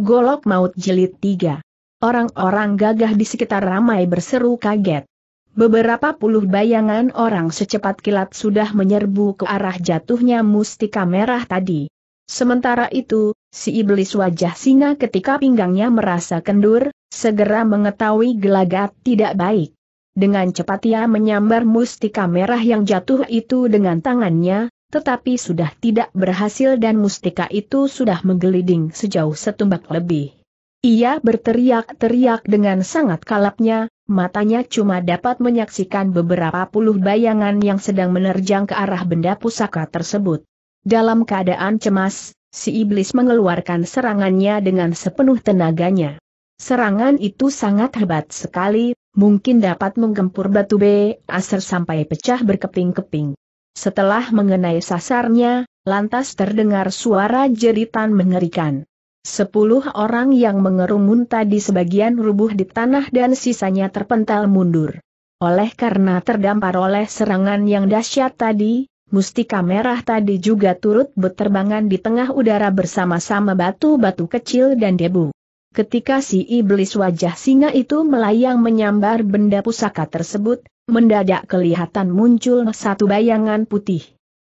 Golok Maut Jelit tiga. Orang-orang gagah di sekitar ramai berseru kaget. Beberapa puluh bayangan orang secepat kilat sudah menyerbu ke arah jatuhnya mustika merah tadi. Sementara itu, si iblis wajah singa ketika pinggangnya merasa kendur, segera mengetahui gelagat tidak baik. Dengan cepat ia menyambar mustika merah yang jatuh itu dengan tangannya, tetapi sudah tidak berhasil dan mustika itu sudah menggeliding sejauh setumbak lebih. Ia berteriak-teriak dengan sangat kalapnya, matanya cuma dapat menyaksikan beberapa puluh bayangan yang sedang menerjang ke arah benda pusaka tersebut. Dalam keadaan cemas, si iblis mengeluarkan serangannya dengan sepenuh tenaganya. Serangan itu sangat hebat sekali, mungkin dapat menggempur batu B, aser sampai pecah berkeping-keping. Setelah mengenai sasarnya, lantas terdengar suara jeritan mengerikan. Sepuluh orang yang mengerumun tadi sebagian rubuh di tanah dan sisanya terpental mundur. Oleh karena terdampar oleh serangan yang dahsyat tadi, mustika merah tadi juga turut berterbangan di tengah udara bersama-sama batu-batu kecil dan debu. Ketika si iblis wajah singa itu melayang menyambar benda pusaka tersebut, mendadak kelihatan muncul satu bayangan putih.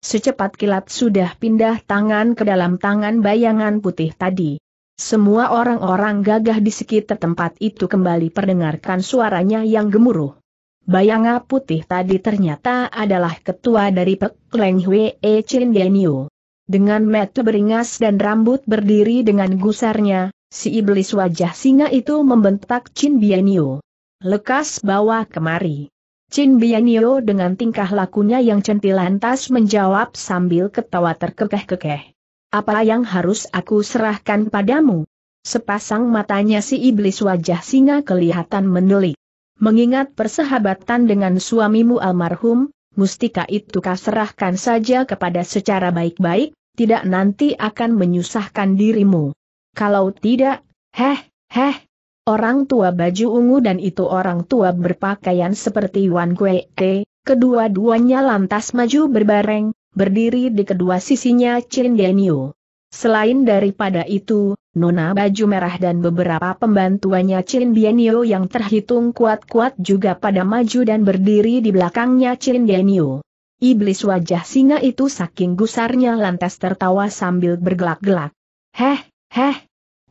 Secepat kilat sudah pindah tangan ke dalam tangan bayangan putih tadi. Semua orang-orang gagah di sekitar tempat itu kembali perdengarkan suaranya yang gemuruh. Bayangan putih tadi ternyata adalah ketua dari Pek Leng e Chin Denyu. Dengan mata beringas dan rambut berdiri dengan gusarnya, si iblis wajah singa itu membentak Chin Bianyu. Lekas bawa kemari. Chin Bianio dengan tingkah lakunya yang centil lantas menjawab sambil ketawa terkekeh-kekeh. Apa yang harus aku serahkan padamu? Sepasang matanya si iblis wajah singa kelihatan menelik. Mengingat persahabatan dengan suamimu almarhum, mustika itu kau serahkan saja kepada secara baik-baik, tidak nanti akan menyusahkan dirimu. Kalau tidak, heh, heh, Orang tua baju ungu dan itu orang tua berpakaian seperti Wan Kuei kedua-duanya lantas maju berbareng, berdiri di kedua sisinya Chin Denyu. Selain daripada itu, Nona baju merah dan beberapa pembantuannya Chin Denio yang terhitung kuat-kuat juga pada maju dan berdiri di belakangnya Chin Denio. Iblis wajah singa itu saking gusarnya lantas tertawa sambil bergelak-gelak. Heh, heh,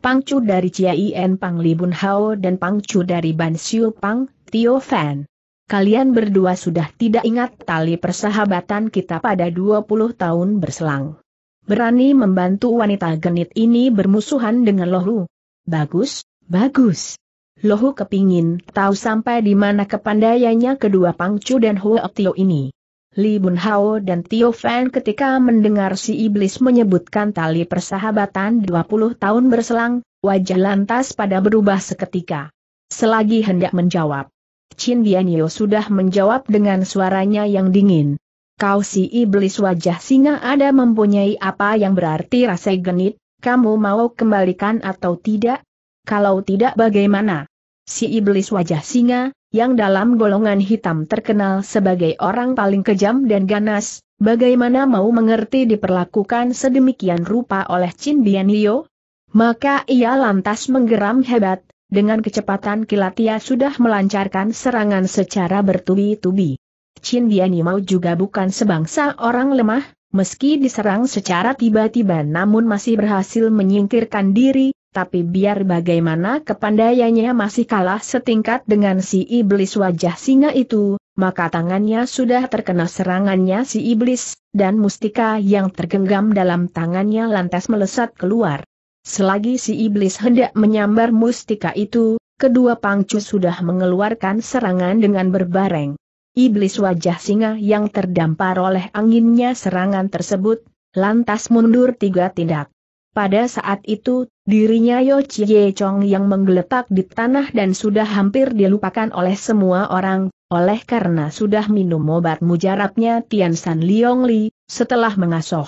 Pangcu dari Cien Pang Libun Hao dan Pangcu dari Ban Xiu Pang, Tio Fan. Kalian berdua sudah tidak ingat tali persahabatan kita pada 20 tahun berselang. Berani membantu wanita genit ini bermusuhan dengan Lohu. Bagus, bagus. Lohu kepingin tahu sampai di mana kepandaiannya kedua Pangcu dan Huo Tio ini. Li Bun Hao dan Tio Fan ketika mendengar si iblis menyebutkan tali persahabatan 20 tahun berselang, wajah lantas pada berubah seketika. Selagi hendak menjawab, Chin Dianyo sudah menjawab dengan suaranya yang dingin. Kau si iblis wajah singa ada mempunyai apa yang berarti rasa genit, kamu mau kembalikan atau tidak? Kalau tidak bagaimana? Si iblis wajah singa, yang dalam golongan hitam terkenal sebagai orang paling kejam dan ganas, bagaimana mau mengerti diperlakukan sedemikian rupa oleh Chin Bianio? Maka ia lantas menggeram hebat, dengan kecepatan kilat ia sudah melancarkan serangan secara bertubi-tubi. Chin mau juga bukan sebangsa orang lemah, meski diserang secara tiba-tiba namun masih berhasil menyingkirkan diri, tapi biar bagaimana kepandaiannya masih kalah setingkat dengan si iblis wajah singa itu, maka tangannya sudah terkena serangannya si iblis, dan mustika yang tergenggam dalam tangannya lantas melesat keluar. Selagi si iblis hendak menyambar mustika itu, kedua pangcu sudah mengeluarkan serangan dengan berbareng. Iblis wajah singa yang terdampar oleh anginnya serangan tersebut, lantas mundur tiga tindak. Pada saat itu Dirinya Yo Chie Chong yang menggeletak di tanah dan sudah hampir dilupakan oleh semua orang, oleh karena sudah minum obat mujarabnya Tian San Liong Li, setelah mengasuh,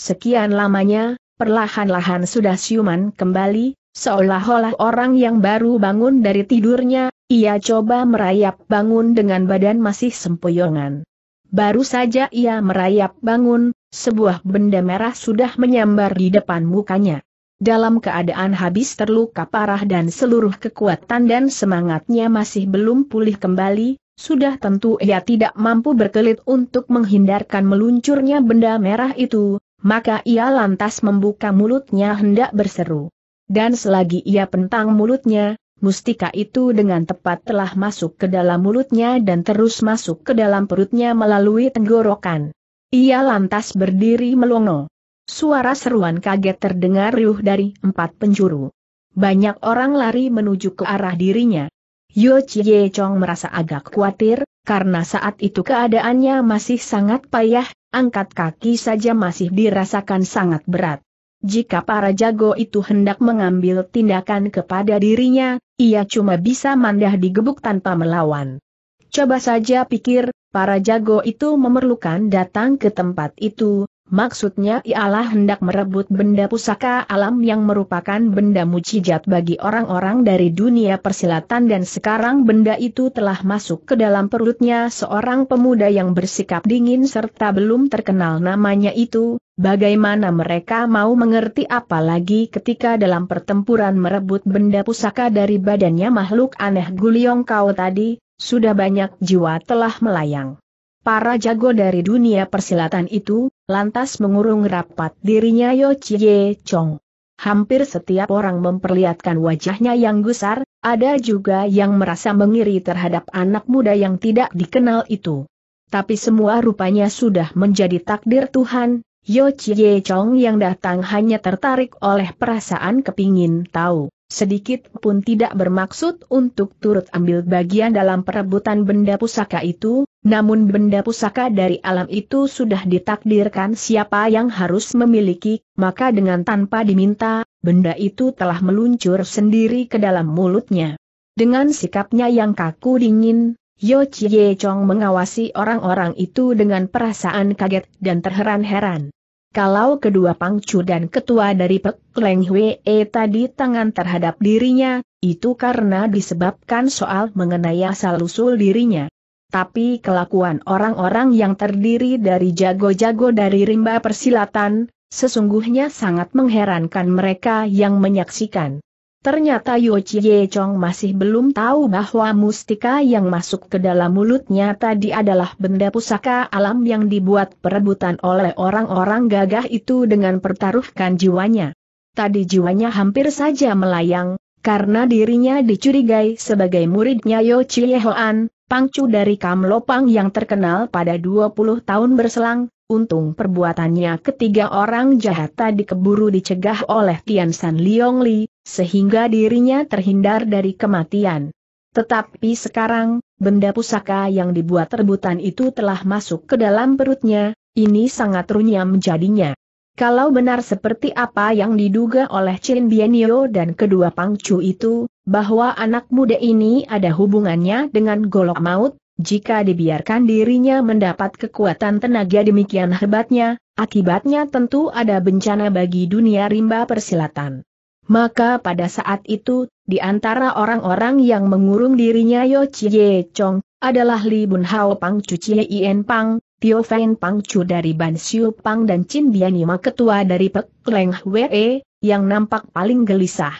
Sekian lamanya, perlahan-lahan sudah siuman kembali, seolah-olah orang yang baru bangun dari tidurnya, ia coba merayap bangun dengan badan masih sempoyongan. Baru saja ia merayap bangun, sebuah benda merah sudah menyambar di depan mukanya dalam keadaan habis terluka parah dan seluruh kekuatan dan semangatnya masih belum pulih kembali, sudah tentu ia tidak mampu berkelit untuk menghindarkan meluncurnya benda merah itu, maka ia lantas membuka mulutnya hendak berseru. Dan selagi ia pentang mulutnya, mustika itu dengan tepat telah masuk ke dalam mulutnya dan terus masuk ke dalam perutnya melalui tenggorokan. Ia lantas berdiri melongo. Suara seruan kaget terdengar riuh dari empat penjuru. Banyak orang lari menuju ke arah dirinya. Yo Chie Chong merasa agak khawatir, karena saat itu keadaannya masih sangat payah, angkat kaki saja masih dirasakan sangat berat. Jika para jago itu hendak mengambil tindakan kepada dirinya, ia cuma bisa mandah digebuk tanpa melawan. Coba saja pikir, para jago itu memerlukan datang ke tempat itu, Maksudnya ialah hendak merebut benda pusaka alam yang merupakan benda mujizat bagi orang-orang dari dunia persilatan dan sekarang benda itu telah masuk ke dalam perutnya seorang pemuda yang bersikap dingin serta belum terkenal namanya itu, bagaimana mereka mau mengerti apalagi ketika dalam pertempuran merebut benda pusaka dari badannya makhluk aneh Guliong Kau tadi, sudah banyak jiwa telah melayang. Para jago dari dunia persilatan itu, lantas mengurung rapat dirinya Yo Chie Chong. Hampir setiap orang memperlihatkan wajahnya yang gusar, ada juga yang merasa mengiri terhadap anak muda yang tidak dikenal itu. Tapi semua rupanya sudah menjadi takdir Tuhan, Yo Chie Chong yang datang hanya tertarik oleh perasaan kepingin tahu. Sedikit pun tidak bermaksud untuk turut ambil bagian dalam perebutan benda pusaka itu, namun benda pusaka dari alam itu sudah ditakdirkan siapa yang harus memiliki, maka dengan tanpa diminta, benda itu telah meluncur sendiri ke dalam mulutnya. Dengan sikapnya yang kaku dingin, Yo Chie Chong mengawasi orang-orang itu dengan perasaan kaget dan terheran-heran. Kalau kedua pangcu dan ketua dari Pek Leng Hwe e tadi tangan terhadap dirinya, itu karena disebabkan soal mengenai asal-usul dirinya. Tapi kelakuan orang-orang yang terdiri dari jago-jago dari rimba persilatan, sesungguhnya sangat mengherankan mereka yang menyaksikan. Ternyata Yo Chie Chong masih belum tahu bahwa mustika yang masuk ke dalam mulutnya tadi adalah benda pusaka alam yang dibuat perebutan oleh orang-orang gagah itu dengan pertaruhkan jiwanya. Tadi jiwanya hampir saja melayang, karena dirinya dicurigai sebagai muridnya Yo Chie Hoan, pangcu dari Kam Lopang yang terkenal pada 20 tahun berselang, Untung perbuatannya ketiga orang jahat tadi keburu dicegah oleh Tian San Liong Li, sehingga dirinya terhindar dari kematian. Tetapi sekarang, benda pusaka yang dibuat rebutan itu telah masuk ke dalam perutnya, ini sangat runyam jadinya. Kalau benar seperti apa yang diduga oleh Chin Bienio dan kedua pangcu itu, bahwa anak muda ini ada hubungannya dengan golok maut, jika dibiarkan dirinya mendapat kekuatan tenaga demikian hebatnya, akibatnya tentu ada bencana bagi dunia rimba persilatan. Maka pada saat itu, di antara orang-orang yang mengurung dirinya Yo Chie Chong, adalah Li Bun Hao Pang Chu Chie Ien Pang, Tio Fen Pang Chu dari Ban Siu Pang dan Chin Bianima ketua dari Pek Leng Hwe, e, yang nampak paling gelisah.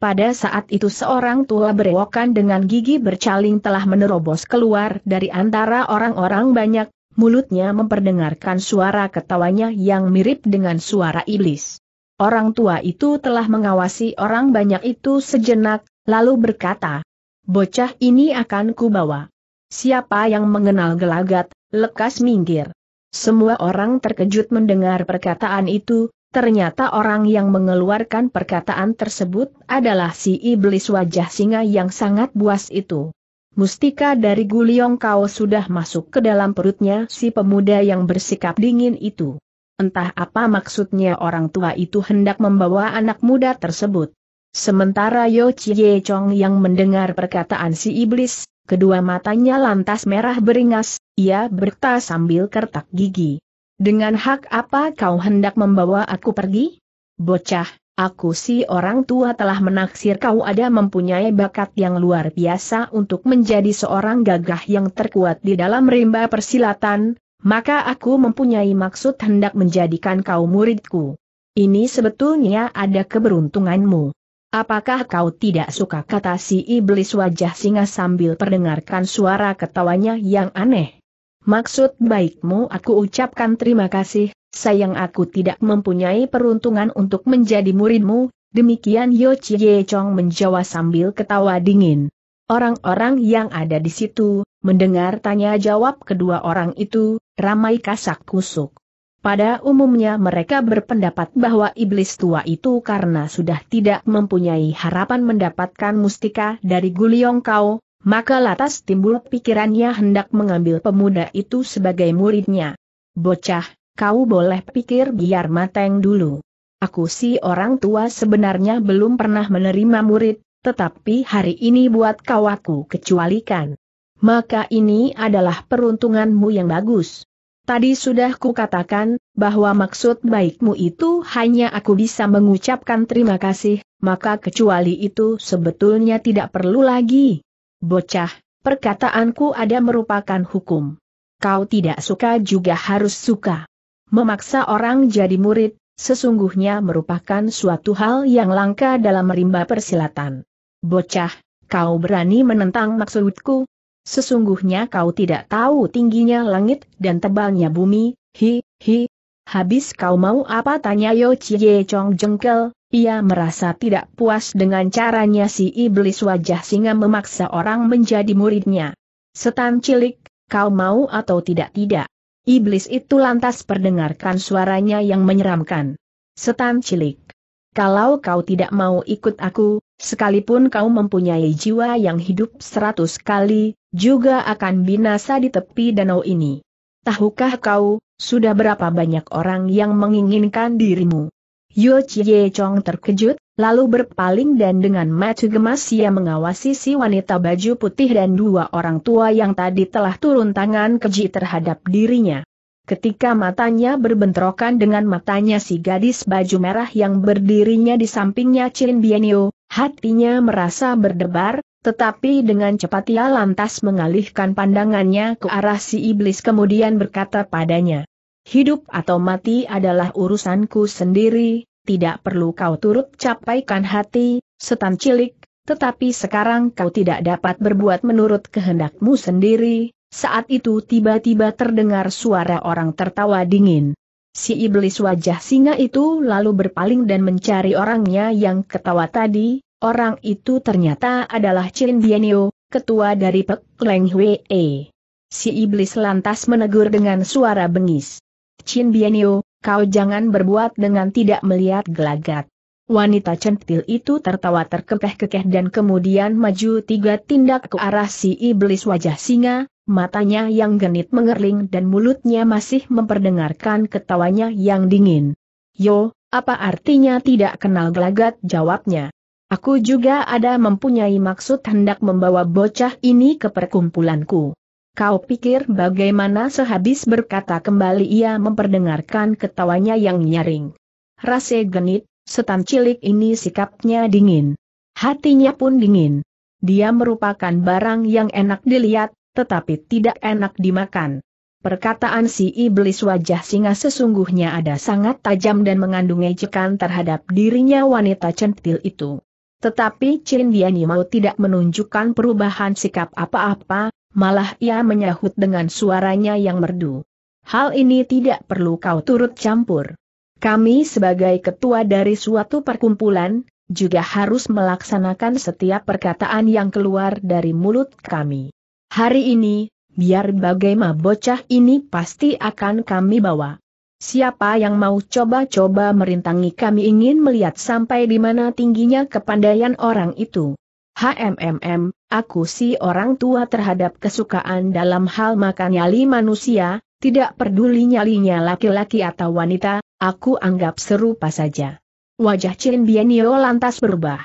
Pada saat itu seorang tua berewokan dengan gigi bercaling telah menerobos keluar dari antara orang-orang banyak, mulutnya memperdengarkan suara ketawanya yang mirip dengan suara iblis. Orang tua itu telah mengawasi orang banyak itu sejenak, lalu berkata, Bocah ini akan kubawa. Siapa yang mengenal gelagat, lekas minggir. Semua orang terkejut mendengar perkataan itu, ternyata orang yang mengeluarkan perkataan tersebut adalah si iblis wajah singa yang sangat buas itu. Mustika dari Guliong Kau sudah masuk ke dalam perutnya si pemuda yang bersikap dingin itu. Entah apa maksudnya orang tua itu hendak membawa anak muda tersebut. Sementara Yo Chie Chong yang mendengar perkataan si iblis, kedua matanya lantas merah beringas, ia berkata sambil kertak gigi. Dengan hak apa kau hendak membawa aku pergi? Bocah, aku si orang tua telah menaksir kau ada mempunyai bakat yang luar biasa untuk menjadi seorang gagah yang terkuat di dalam rimba persilatan, maka aku mempunyai maksud hendak menjadikan kau muridku. Ini sebetulnya ada keberuntunganmu. Apakah kau tidak suka kata si iblis wajah singa sambil perdengarkan suara ketawanya yang aneh? Maksud baikmu aku ucapkan terima kasih, sayang aku tidak mempunyai peruntungan untuk menjadi muridmu, demikian Yo Chie Chong menjawab sambil ketawa dingin. Orang-orang yang ada di situ, Mendengar tanya jawab kedua orang itu, ramai kasak kusuk. Pada umumnya mereka berpendapat bahwa iblis tua itu karena sudah tidak mempunyai harapan mendapatkan mustika dari Guliong Kau, maka lantas timbul pikirannya hendak mengambil pemuda itu sebagai muridnya. Bocah, kau boleh pikir biar mateng dulu. Aku si orang tua sebenarnya belum pernah menerima murid, tetapi hari ini buat kau aku kecualikan maka ini adalah peruntunganmu yang bagus. Tadi sudah kukatakan, bahwa maksud baikmu itu hanya aku bisa mengucapkan terima kasih, maka kecuali itu sebetulnya tidak perlu lagi. Bocah, perkataanku ada merupakan hukum. Kau tidak suka juga harus suka. Memaksa orang jadi murid, sesungguhnya merupakan suatu hal yang langka dalam rimba persilatan. Bocah, kau berani menentang maksudku, Sesungguhnya kau tidak tahu tingginya langit dan tebalnya bumi, hi, hi. Habis kau mau apa tanya Yo Chie Chong jengkel, ia merasa tidak puas dengan caranya si iblis wajah singa memaksa orang menjadi muridnya. Setan cilik, kau mau atau tidak-tidak. Iblis itu lantas perdengarkan suaranya yang menyeramkan. Setan cilik. Kalau kau tidak mau ikut aku, Sekalipun kau mempunyai jiwa yang hidup seratus kali, juga akan binasa di tepi danau ini. Tahukah kau, sudah berapa banyak orang yang menginginkan dirimu? Yo Chie Chong terkejut, lalu berpaling dan dengan mata gemas ia mengawasi si wanita baju putih dan dua orang tua yang tadi telah turun tangan keji terhadap dirinya. Ketika matanya berbentrokan dengan matanya si gadis baju merah yang berdirinya di sampingnya Chin Bienio, Hatinya merasa berdebar, tetapi dengan cepat ia lantas mengalihkan pandangannya ke arah si iblis kemudian berkata padanya. Hidup atau mati adalah urusanku sendiri, tidak perlu kau turut capaikan hati, setan cilik, tetapi sekarang kau tidak dapat berbuat menurut kehendakmu sendiri. Saat itu tiba-tiba terdengar suara orang tertawa dingin. Si iblis wajah singa itu lalu berpaling dan mencari orangnya yang ketawa tadi, orang itu ternyata adalah Chin Bienio, ketua dari Pek Leng Hwe. Si iblis lantas menegur dengan suara bengis. Chin Bienio, kau jangan berbuat dengan tidak melihat gelagat. Wanita centil itu tertawa terkekeh-kekeh dan kemudian maju tiga tindak ke arah si iblis wajah singa, matanya yang genit mengerling dan mulutnya masih memperdengarkan ketawanya yang dingin. Yo, apa artinya tidak kenal gelagat jawabnya. Aku juga ada mempunyai maksud hendak membawa bocah ini ke perkumpulanku. Kau pikir bagaimana sehabis berkata kembali ia memperdengarkan ketawanya yang nyaring. Rase genit, setan cilik ini sikapnya dingin. Hatinya pun dingin. Dia merupakan barang yang enak dilihat, tetapi tidak enak dimakan. Perkataan si iblis wajah singa sesungguhnya ada sangat tajam dan mengandung ejekan terhadap dirinya wanita centil itu. Tetapi Chin Diani mau tidak menunjukkan perubahan sikap apa-apa, malah ia menyahut dengan suaranya yang merdu. Hal ini tidak perlu kau turut campur. Kami sebagai ketua dari suatu perkumpulan, juga harus melaksanakan setiap perkataan yang keluar dari mulut kami. Hari ini, biar bagaimana bocah ini pasti akan kami bawa. Siapa yang mau coba-coba merintangi kami ingin melihat sampai di mana tingginya kepandaian orang itu. HMMM, aku si orang tua terhadap kesukaan dalam hal makan nyali manusia, tidak peduli nyalinya laki-laki atau wanita, aku anggap serupa saja. Wajah Chin Bianio lantas berubah.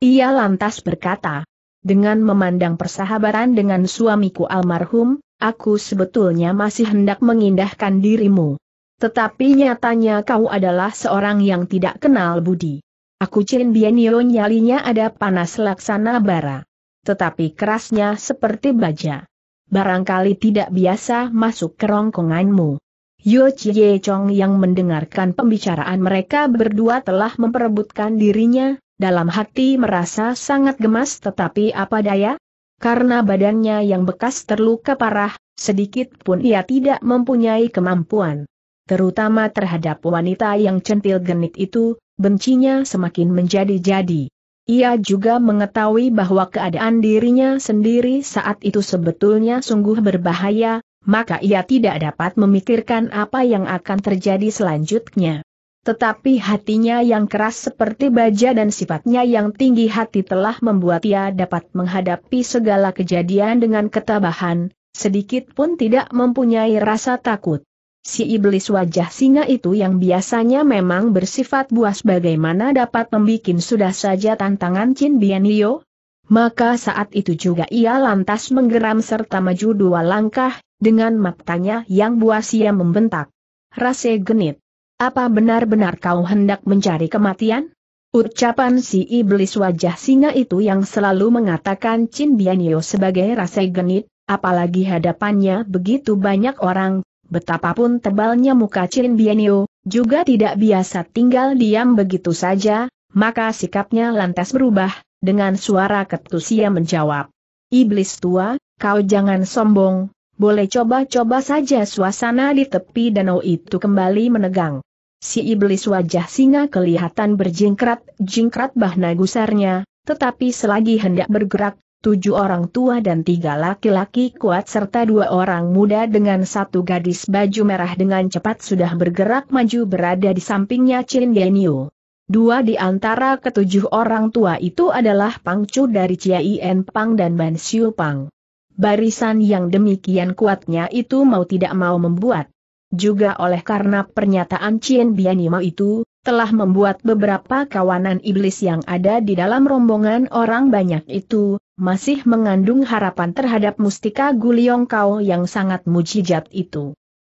Ia lantas berkata, dengan memandang persahabatan dengan suamiku almarhum, aku sebetulnya masih hendak mengindahkan dirimu. Tetapi nyatanya kau adalah seorang yang tidak kenal budi. Aku cin Bienio nyalinya ada panas laksana bara. Tetapi kerasnya seperti baja. Barangkali tidak biasa masuk kerongkonganmu. Yo Chie Chong yang mendengarkan pembicaraan mereka berdua telah memperebutkan dirinya, dalam hati merasa sangat gemas tetapi apa daya? Karena badannya yang bekas terluka parah, sedikit pun ia tidak mempunyai kemampuan. Terutama terhadap wanita yang centil genit itu, bencinya semakin menjadi-jadi. Ia juga mengetahui bahwa keadaan dirinya sendiri saat itu sebetulnya sungguh berbahaya, maka ia tidak dapat memikirkan apa yang akan terjadi selanjutnya. Tetapi hatinya yang keras seperti baja dan sifatnya yang tinggi hati telah membuat ia dapat menghadapi segala kejadian dengan ketabahan, sedikit pun tidak mempunyai rasa takut. Si iblis wajah singa itu yang biasanya memang bersifat buas bagaimana dapat membuat sudah saja tantangan Chin Bienio? Maka saat itu juga ia lantas menggeram serta maju dua langkah, dengan matanya yang buas ia membentak. Rase genit. Apa benar-benar kau hendak mencari kematian? Ucapan si iblis wajah singa itu yang selalu mengatakan Chin Bianyo sebagai rasa genit, apalagi hadapannya begitu banyak orang, betapapun tebalnya muka Chin Bianyo, juga tidak biasa tinggal diam begitu saja, maka sikapnya lantas berubah, dengan suara ketus ia menjawab. Iblis tua, kau jangan sombong, boleh coba-coba saja suasana di tepi danau itu kembali menegang. Si iblis wajah singa kelihatan berjingkrat-jingkrat bahna gusarnya, tetapi selagi hendak bergerak, tujuh orang tua dan tiga laki-laki kuat serta dua orang muda dengan satu gadis baju merah dengan cepat sudah bergerak maju berada di sampingnya Chin Denio. Dua di antara ketujuh orang tua itu adalah Pangcu dari Ciaien Pang dan Ban Pang barisan yang demikian kuatnya itu mau tidak mau membuat. Juga oleh karena pernyataan Cien Bianima itu, telah membuat beberapa kawanan iblis yang ada di dalam rombongan orang banyak itu, masih mengandung harapan terhadap mustika Guliong Kau yang sangat mujijat itu.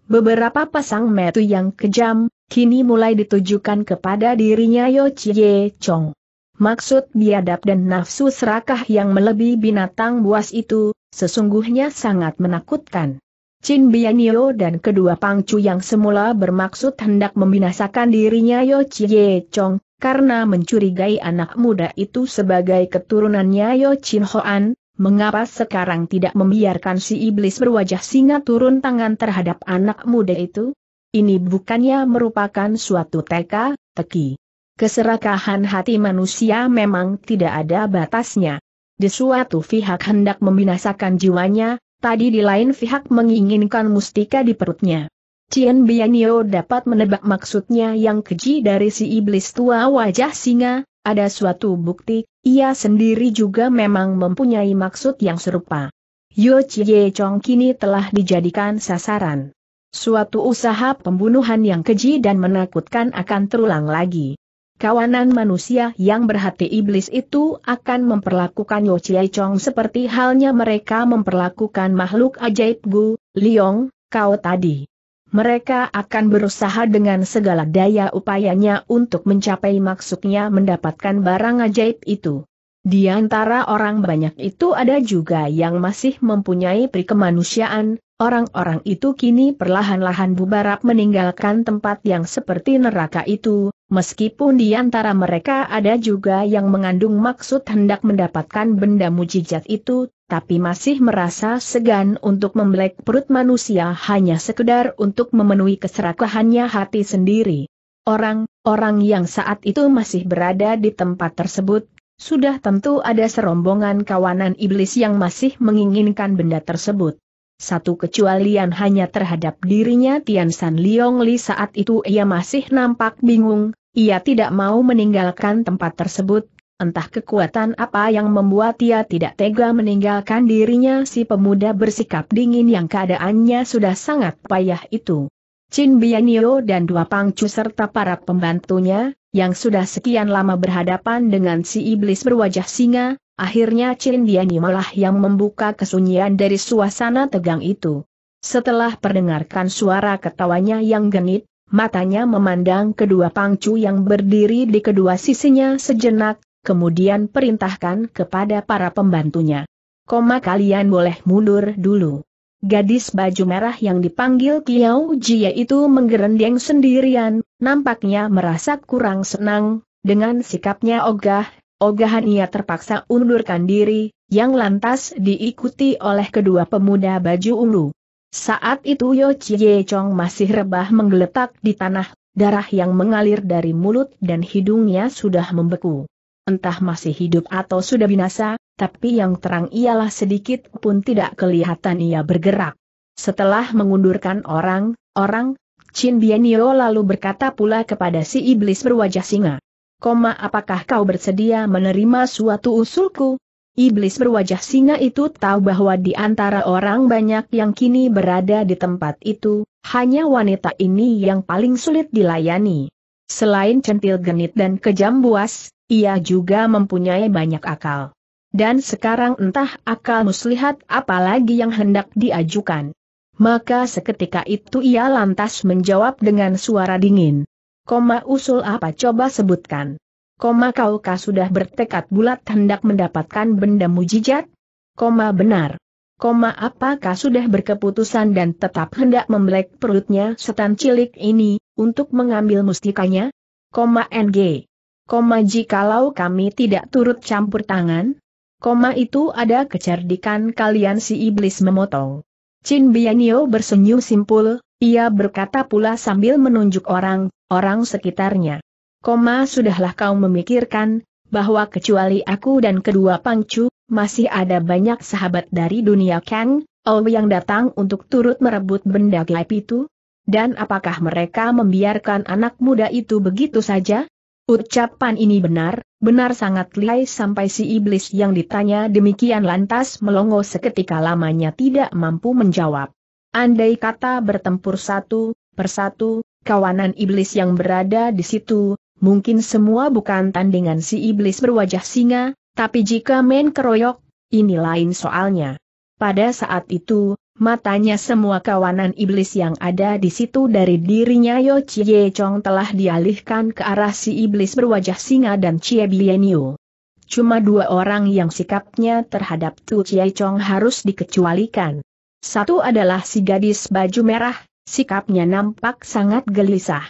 Beberapa pasang metu yang kejam, kini mulai ditujukan kepada dirinya Yo Chie Chong. Maksud biadab dan nafsu serakah yang melebihi binatang buas itu, Sesungguhnya sangat menakutkan. Chin Bianio dan kedua pangcu yang semula bermaksud hendak membinasakan dirinya Yo Chie Chong, karena mencurigai anak muda itu sebagai keturunannya Yo Chin Hoan, mengapa sekarang tidak membiarkan si iblis berwajah singa turun tangan terhadap anak muda itu? Ini bukannya merupakan suatu teka, teki. Keserakahan hati manusia memang tidak ada batasnya di suatu pihak hendak membinasakan jiwanya, tadi di lain pihak menginginkan mustika di perutnya. Cien Bianio dapat menebak maksudnya yang keji dari si iblis tua wajah singa, ada suatu bukti, ia sendiri juga memang mempunyai maksud yang serupa. Yo Chie Chong kini telah dijadikan sasaran. Suatu usaha pembunuhan yang keji dan menakutkan akan terulang lagi kawanan manusia yang berhati iblis itu akan memperlakukan Yo Chiai Chong seperti halnya mereka memperlakukan makhluk ajaib Gu, Liong, kau tadi. Mereka akan berusaha dengan segala daya upayanya untuk mencapai maksudnya mendapatkan barang ajaib itu. Di antara orang banyak itu ada juga yang masih mempunyai prikemanusiaan, Orang-orang itu kini perlahan-lahan bubarap meninggalkan tempat yang seperti neraka itu, meskipun di antara mereka ada juga yang mengandung maksud hendak mendapatkan benda mujizat itu, tapi masih merasa segan untuk membelek perut manusia hanya sekedar untuk memenuhi keserakahannya hati sendiri. Orang-orang yang saat itu masih berada di tempat tersebut, sudah tentu ada serombongan kawanan iblis yang masih menginginkan benda tersebut. Satu kecualian hanya terhadap dirinya Tian San Liong Li saat itu ia masih nampak bingung, ia tidak mau meninggalkan tempat tersebut, entah kekuatan apa yang membuat ia tidak tega meninggalkan dirinya si pemuda bersikap dingin yang keadaannya sudah sangat payah itu. Chin Bianio dan dua pangcu serta para pembantunya, yang sudah sekian lama berhadapan dengan si iblis berwajah singa, akhirnya Chin Bianio malah yang membuka kesunyian dari suasana tegang itu. Setelah perdengarkan suara ketawanya yang genit, matanya memandang kedua pangcu yang berdiri di kedua sisinya sejenak, kemudian perintahkan kepada para pembantunya. Koma kalian boleh mundur dulu. Gadis baju merah yang dipanggil Kiao Jia itu menggerendeng sendirian, nampaknya merasa kurang senang, dengan sikapnya ogah, ogahan ia terpaksa undurkan diri, yang lantas diikuti oleh kedua pemuda baju ungu. Saat itu Yo Chie Chong masih rebah menggeletak di tanah, darah yang mengalir dari mulut dan hidungnya sudah membeku. Entah masih hidup atau sudah binasa, tapi yang terang ialah sedikit pun tidak kelihatan ia bergerak. Setelah mengundurkan orang, orang, Chin Bianio lalu berkata pula kepada si iblis berwajah singa. Koma apakah kau bersedia menerima suatu usulku? Iblis berwajah singa itu tahu bahwa di antara orang banyak yang kini berada di tempat itu, hanya wanita ini yang paling sulit dilayani. Selain centil genit dan kejam buas, ia juga mempunyai banyak akal. Dan sekarang entah akal muslihat apalagi yang hendak diajukan. Maka seketika itu ia lantas menjawab dengan suara dingin. Koma usul apa coba sebutkan. Koma kaukah sudah bertekad bulat hendak mendapatkan benda mujizat? Koma benar. Koma apakah sudah berkeputusan dan tetap hendak membelek perutnya setan cilik ini, untuk mengambil mustikanya? Koma NG. Koma jikalau kami tidak turut campur tangan? Koma itu ada kecerdikan kalian si iblis memotong. Chin Bianio bersenyum simpul, ia berkata pula sambil menunjuk orang, orang sekitarnya koma sudahlah kau memikirkan, bahwa kecuali aku dan kedua pangcu, masih ada banyak sahabat dari dunia Kang, Oh yang datang untuk turut merebut benda gaib itu? Dan apakah mereka membiarkan anak muda itu begitu saja? Ucapan ini benar, benar sangat lihai sampai si iblis yang ditanya demikian lantas melongo seketika lamanya tidak mampu menjawab. Andai kata bertempur satu, persatu, kawanan iblis yang berada di situ, mungkin semua bukan tandingan si iblis berwajah singa, tapi jika main keroyok, ini lain soalnya. Pada saat itu, matanya semua kawanan iblis yang ada di situ dari dirinya Yo Chie Chong telah dialihkan ke arah si iblis berwajah singa dan Chie Yu. Cuma dua orang yang sikapnya terhadap Tu Chie Chong harus dikecualikan. Satu adalah si gadis baju merah, sikapnya nampak sangat gelisah.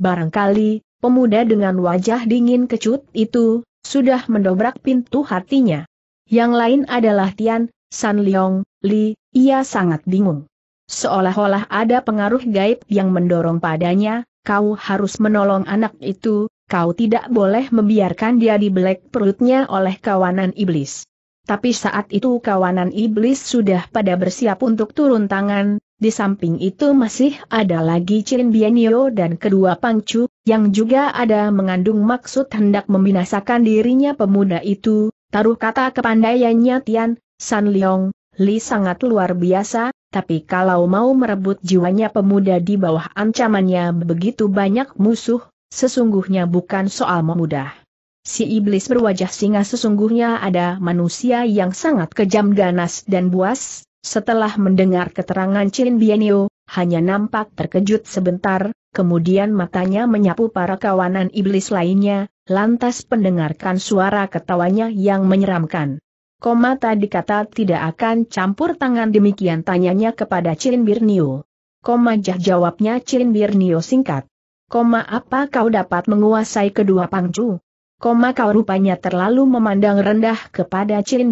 Barangkali, Pemuda dengan wajah dingin kecut itu, sudah mendobrak pintu hatinya. Yang lain adalah Tian, San Leong, Li, ia sangat bingung. Seolah-olah ada pengaruh gaib yang mendorong padanya, kau harus menolong anak itu, kau tidak boleh membiarkan dia dibelek perutnya oleh kawanan iblis. Tapi saat itu kawanan iblis sudah pada bersiap untuk turun tangan, di samping itu masih ada lagi Chin Bianyo dan kedua Pangcu, yang juga ada mengandung maksud hendak membinasakan dirinya pemuda itu, taruh kata kepandaiannya Tian, San Leong, Li sangat luar biasa, tapi kalau mau merebut jiwanya pemuda di bawah ancamannya begitu banyak musuh, sesungguhnya bukan soal memudah. Si iblis berwajah singa sesungguhnya ada manusia yang sangat kejam ganas dan buas, setelah mendengar keterangan Chin Bienio, hanya nampak terkejut sebentar, kemudian matanya menyapu para kawanan iblis lainnya, lantas pendengarkan suara ketawanya yang menyeramkan. Koma tadi kata tidak akan campur tangan demikian tanyanya kepada Chin Birnio. Koma jah jawabnya Chin Birnio singkat. Koma apa kau dapat menguasai kedua pangcu? Koma kau rupanya terlalu memandang rendah kepada Chin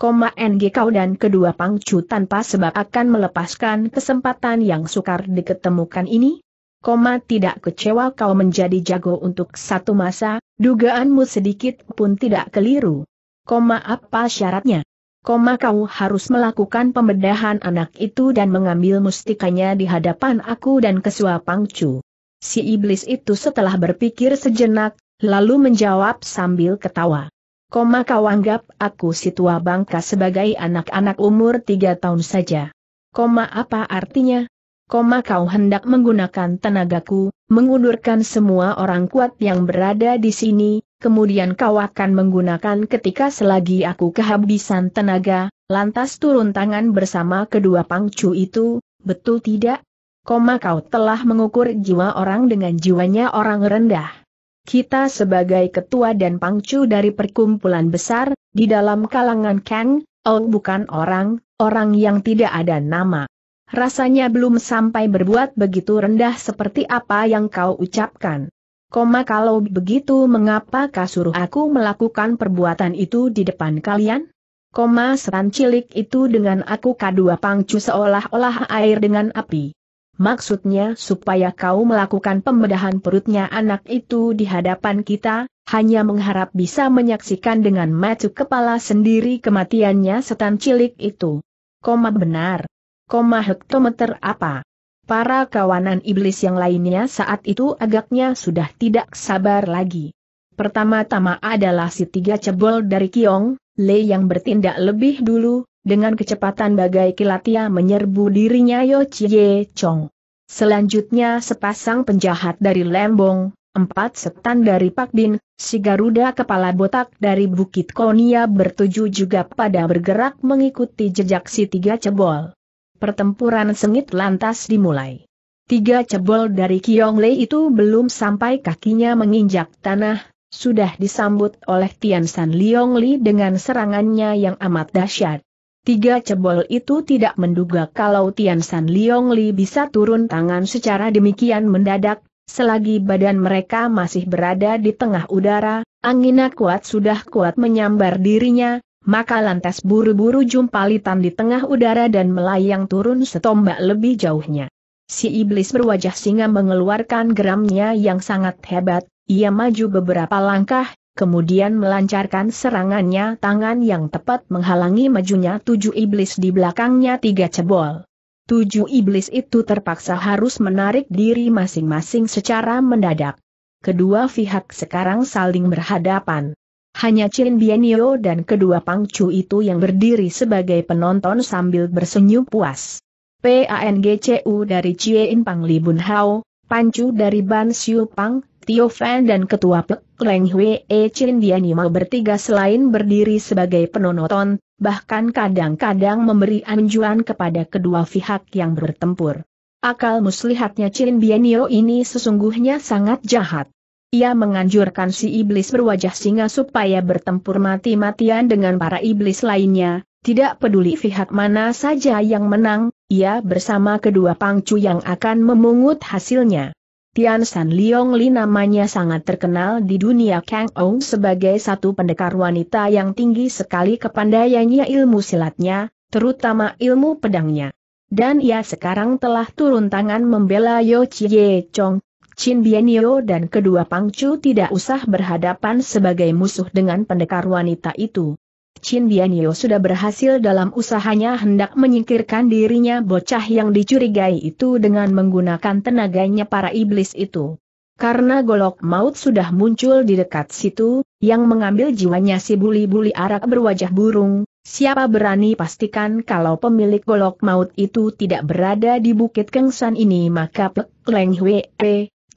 koma NG kau dan kedua pangcu tanpa sebab akan melepaskan kesempatan yang sukar diketemukan ini? Koma tidak kecewa kau menjadi jago untuk satu masa, dugaanmu sedikit pun tidak keliru. Koma apa syaratnya? Koma kau harus melakukan pembedahan anak itu dan mengambil mustikanya di hadapan aku dan kesua pangcu. Si iblis itu setelah berpikir sejenak, lalu menjawab sambil ketawa. Koma kau anggap aku si tua bangka sebagai anak-anak umur tiga tahun saja. Koma apa artinya? Koma kau hendak menggunakan tenagaku, mengundurkan semua orang kuat yang berada di sini, kemudian kau akan menggunakan ketika selagi aku kehabisan tenaga, lantas turun tangan bersama kedua pangcu itu, betul tidak? Koma kau telah mengukur jiwa orang dengan jiwanya orang rendah. Kita sebagai ketua dan pangcu dari perkumpulan besar, di dalam kalangan Kang, Oh bukan orang, orang yang tidak ada nama. Rasanya belum sampai berbuat begitu rendah seperti apa yang kau ucapkan. Koma kalau begitu mengapa kau suruh aku melakukan perbuatan itu di depan kalian? Koma seran cilik itu dengan aku kadua pangcu seolah-olah air dengan api maksudnya supaya kau melakukan pembedahan perutnya anak itu di hadapan kita, hanya mengharap bisa menyaksikan dengan mata kepala sendiri kematiannya setan cilik itu. Koma benar. Koma hektometer apa? Para kawanan iblis yang lainnya saat itu agaknya sudah tidak sabar lagi. Pertama-tama adalah si tiga cebol dari Kiong, Lei yang bertindak lebih dulu, dengan kecepatan bagai kilat ia menyerbu dirinya Yo Chie Chong. Selanjutnya sepasang penjahat dari Lembong, empat setan dari Pak Bin, si Garuda kepala botak dari Bukit Konia bertuju juga pada bergerak mengikuti jejak si tiga cebol. Pertempuran sengit lantas dimulai. Tiga cebol dari Kiong Lei itu belum sampai kakinya menginjak tanah, sudah disambut oleh Tian San Liong Li dengan serangannya yang amat dahsyat. Tiga cebol itu tidak menduga kalau Tian San Liong Li bisa turun tangan secara demikian mendadak, selagi badan mereka masih berada di tengah udara, angin kuat sudah kuat menyambar dirinya, maka lantas buru-buru jumpalitan di tengah udara dan melayang turun setombak lebih jauhnya. Si iblis berwajah singa mengeluarkan geramnya yang sangat hebat, ia maju beberapa langkah, kemudian melancarkan serangannya tangan yang tepat menghalangi majunya tujuh iblis di belakangnya tiga cebol. Tujuh iblis itu terpaksa harus menarik diri masing-masing secara mendadak. Kedua pihak sekarang saling berhadapan. Hanya Chin Bienio dan kedua pangcu itu yang berdiri sebagai penonton sambil bersenyum puas. PANGCU dari Chien Pang Libun Hao, Pancu dari Ban Siu Pang, Tio Fan dan Ketua Pek Leng Hwe E Chin Dianima bertiga selain berdiri sebagai penonton, bahkan kadang-kadang memberi anjuran kepada kedua pihak yang bertempur. Akal muslihatnya Chin Dianio ini sesungguhnya sangat jahat. Ia menganjurkan si iblis berwajah singa supaya bertempur mati-matian dengan para iblis lainnya, tidak peduli pihak mana saja yang menang, ia bersama kedua pangcu yang akan memungut hasilnya. Tian San Liong Li namanya sangat terkenal di dunia Kang Ong sebagai satu pendekar wanita yang tinggi sekali kepandaiannya ilmu silatnya, terutama ilmu pedangnya. Dan ia sekarang telah turun tangan membela Yo Chie Chong, Chin Bienio dan kedua Pangcu tidak usah berhadapan sebagai musuh dengan pendekar wanita itu. Chin Bianyo sudah berhasil dalam usahanya hendak menyingkirkan dirinya bocah yang dicurigai itu dengan menggunakan tenaganya para iblis itu. Karena golok maut sudah muncul di dekat situ, yang mengambil jiwanya si buli-buli arak berwajah burung, siapa berani pastikan kalau pemilik golok maut itu tidak berada di Bukit Kengsan ini maka Pek Leng Hwe,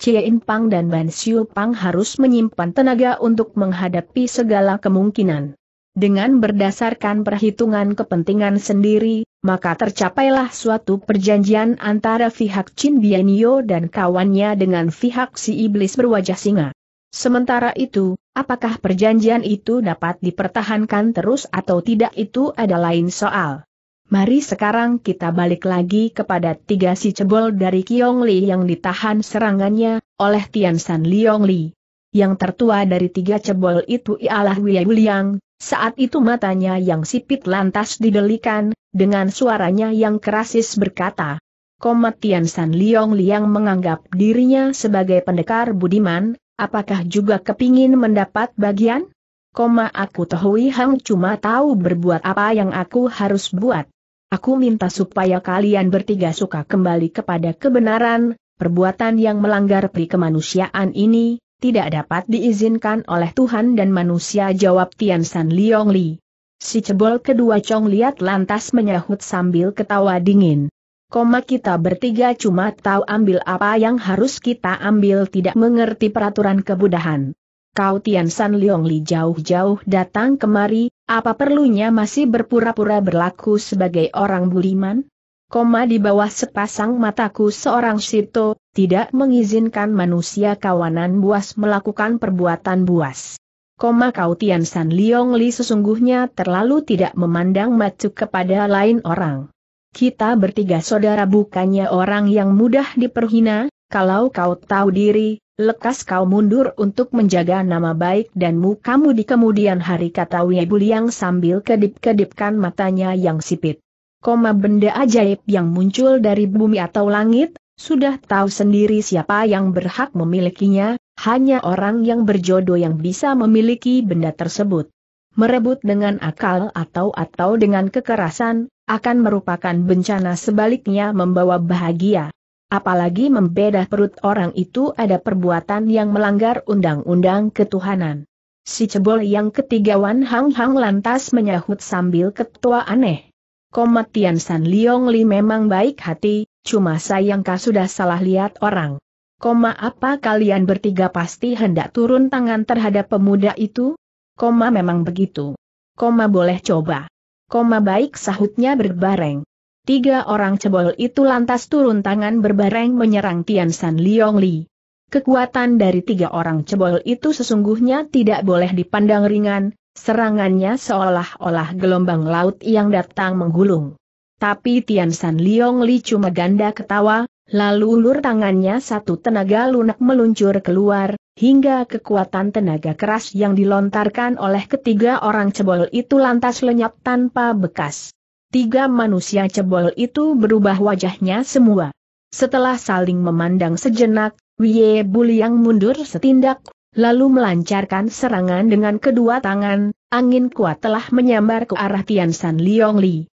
Cien Pang dan Ban Siu Pang harus menyimpan tenaga untuk menghadapi segala kemungkinan dengan berdasarkan perhitungan kepentingan sendiri, maka tercapailah suatu perjanjian antara pihak Chin Bienio dan kawannya dengan pihak si iblis berwajah singa. Sementara itu, apakah perjanjian itu dapat dipertahankan terus atau tidak itu ada lain soal. Mari sekarang kita balik lagi kepada tiga si cebol dari Kiong Li yang ditahan serangannya oleh Tian San Liong Li. Yang tertua dari tiga cebol itu ialah Wei Liang, saat itu matanya yang sipit lantas didelikan, dengan suaranya yang kerasis berkata, Komatian San Liong Liang menganggap dirinya sebagai pendekar budiman, apakah juga kepingin mendapat bagian? Koma aku tahui Hang cuma tahu berbuat apa yang aku harus buat. Aku minta supaya kalian bertiga suka kembali kepada kebenaran, perbuatan yang melanggar pri kemanusiaan ini, tidak dapat diizinkan oleh Tuhan dan manusia jawab Tian San Liong Li. Si cebol kedua Chong Liat lantas menyahut sambil ketawa dingin. Koma kita bertiga cuma tahu ambil apa yang harus kita ambil tidak mengerti peraturan kebudahan. Kau Tian San Liong Li jauh-jauh datang kemari, apa perlunya masih berpura-pura berlaku sebagai orang buliman? Koma di bawah sepasang mataku seorang Sito, tidak mengizinkan manusia kawanan buas melakukan perbuatan buas. Koma kau Tian San Liong Li sesungguhnya terlalu tidak memandang macu kepada lain orang. Kita bertiga saudara bukannya orang yang mudah diperhina, kalau kau tahu diri, lekas kau mundur untuk menjaga nama baik dan mukamu di kemudian hari kata Wiebu Liang sambil kedip-kedipkan matanya yang sipit. Koma benda ajaib yang muncul dari bumi atau langit, sudah tahu sendiri siapa yang berhak memilikinya, hanya orang yang berjodoh yang bisa memiliki benda tersebut. Merebut dengan akal atau atau dengan kekerasan, akan merupakan bencana sebaliknya membawa bahagia. Apalagi membedah perut orang itu ada perbuatan yang melanggar undang-undang ketuhanan. Si cebol yang ketiga Wan Hang Hang lantas menyahut sambil ketua aneh. Komatian San Liong Li memang baik hati, Cuma sayang kau sudah salah lihat orang. Koma apa kalian bertiga pasti hendak turun tangan terhadap pemuda itu? Koma memang begitu. Koma boleh coba. Koma baik sahutnya berbareng. Tiga orang cebol itu lantas turun tangan berbareng menyerang Tian San Liong Li. Kekuatan dari tiga orang cebol itu sesungguhnya tidak boleh dipandang ringan, serangannya seolah-olah gelombang laut yang datang menggulung. Tapi Tian San Liong Li cuma ganda ketawa, lalu ulur tangannya satu tenaga lunak meluncur keluar, hingga kekuatan tenaga keras yang dilontarkan oleh ketiga orang cebol itu lantas lenyap tanpa bekas. Tiga manusia cebol itu berubah wajahnya semua. Setelah saling memandang sejenak, Wie Buliang mundur setindak, lalu melancarkan serangan dengan kedua tangan, angin kuat telah menyambar ke arah Tian San Liong Li.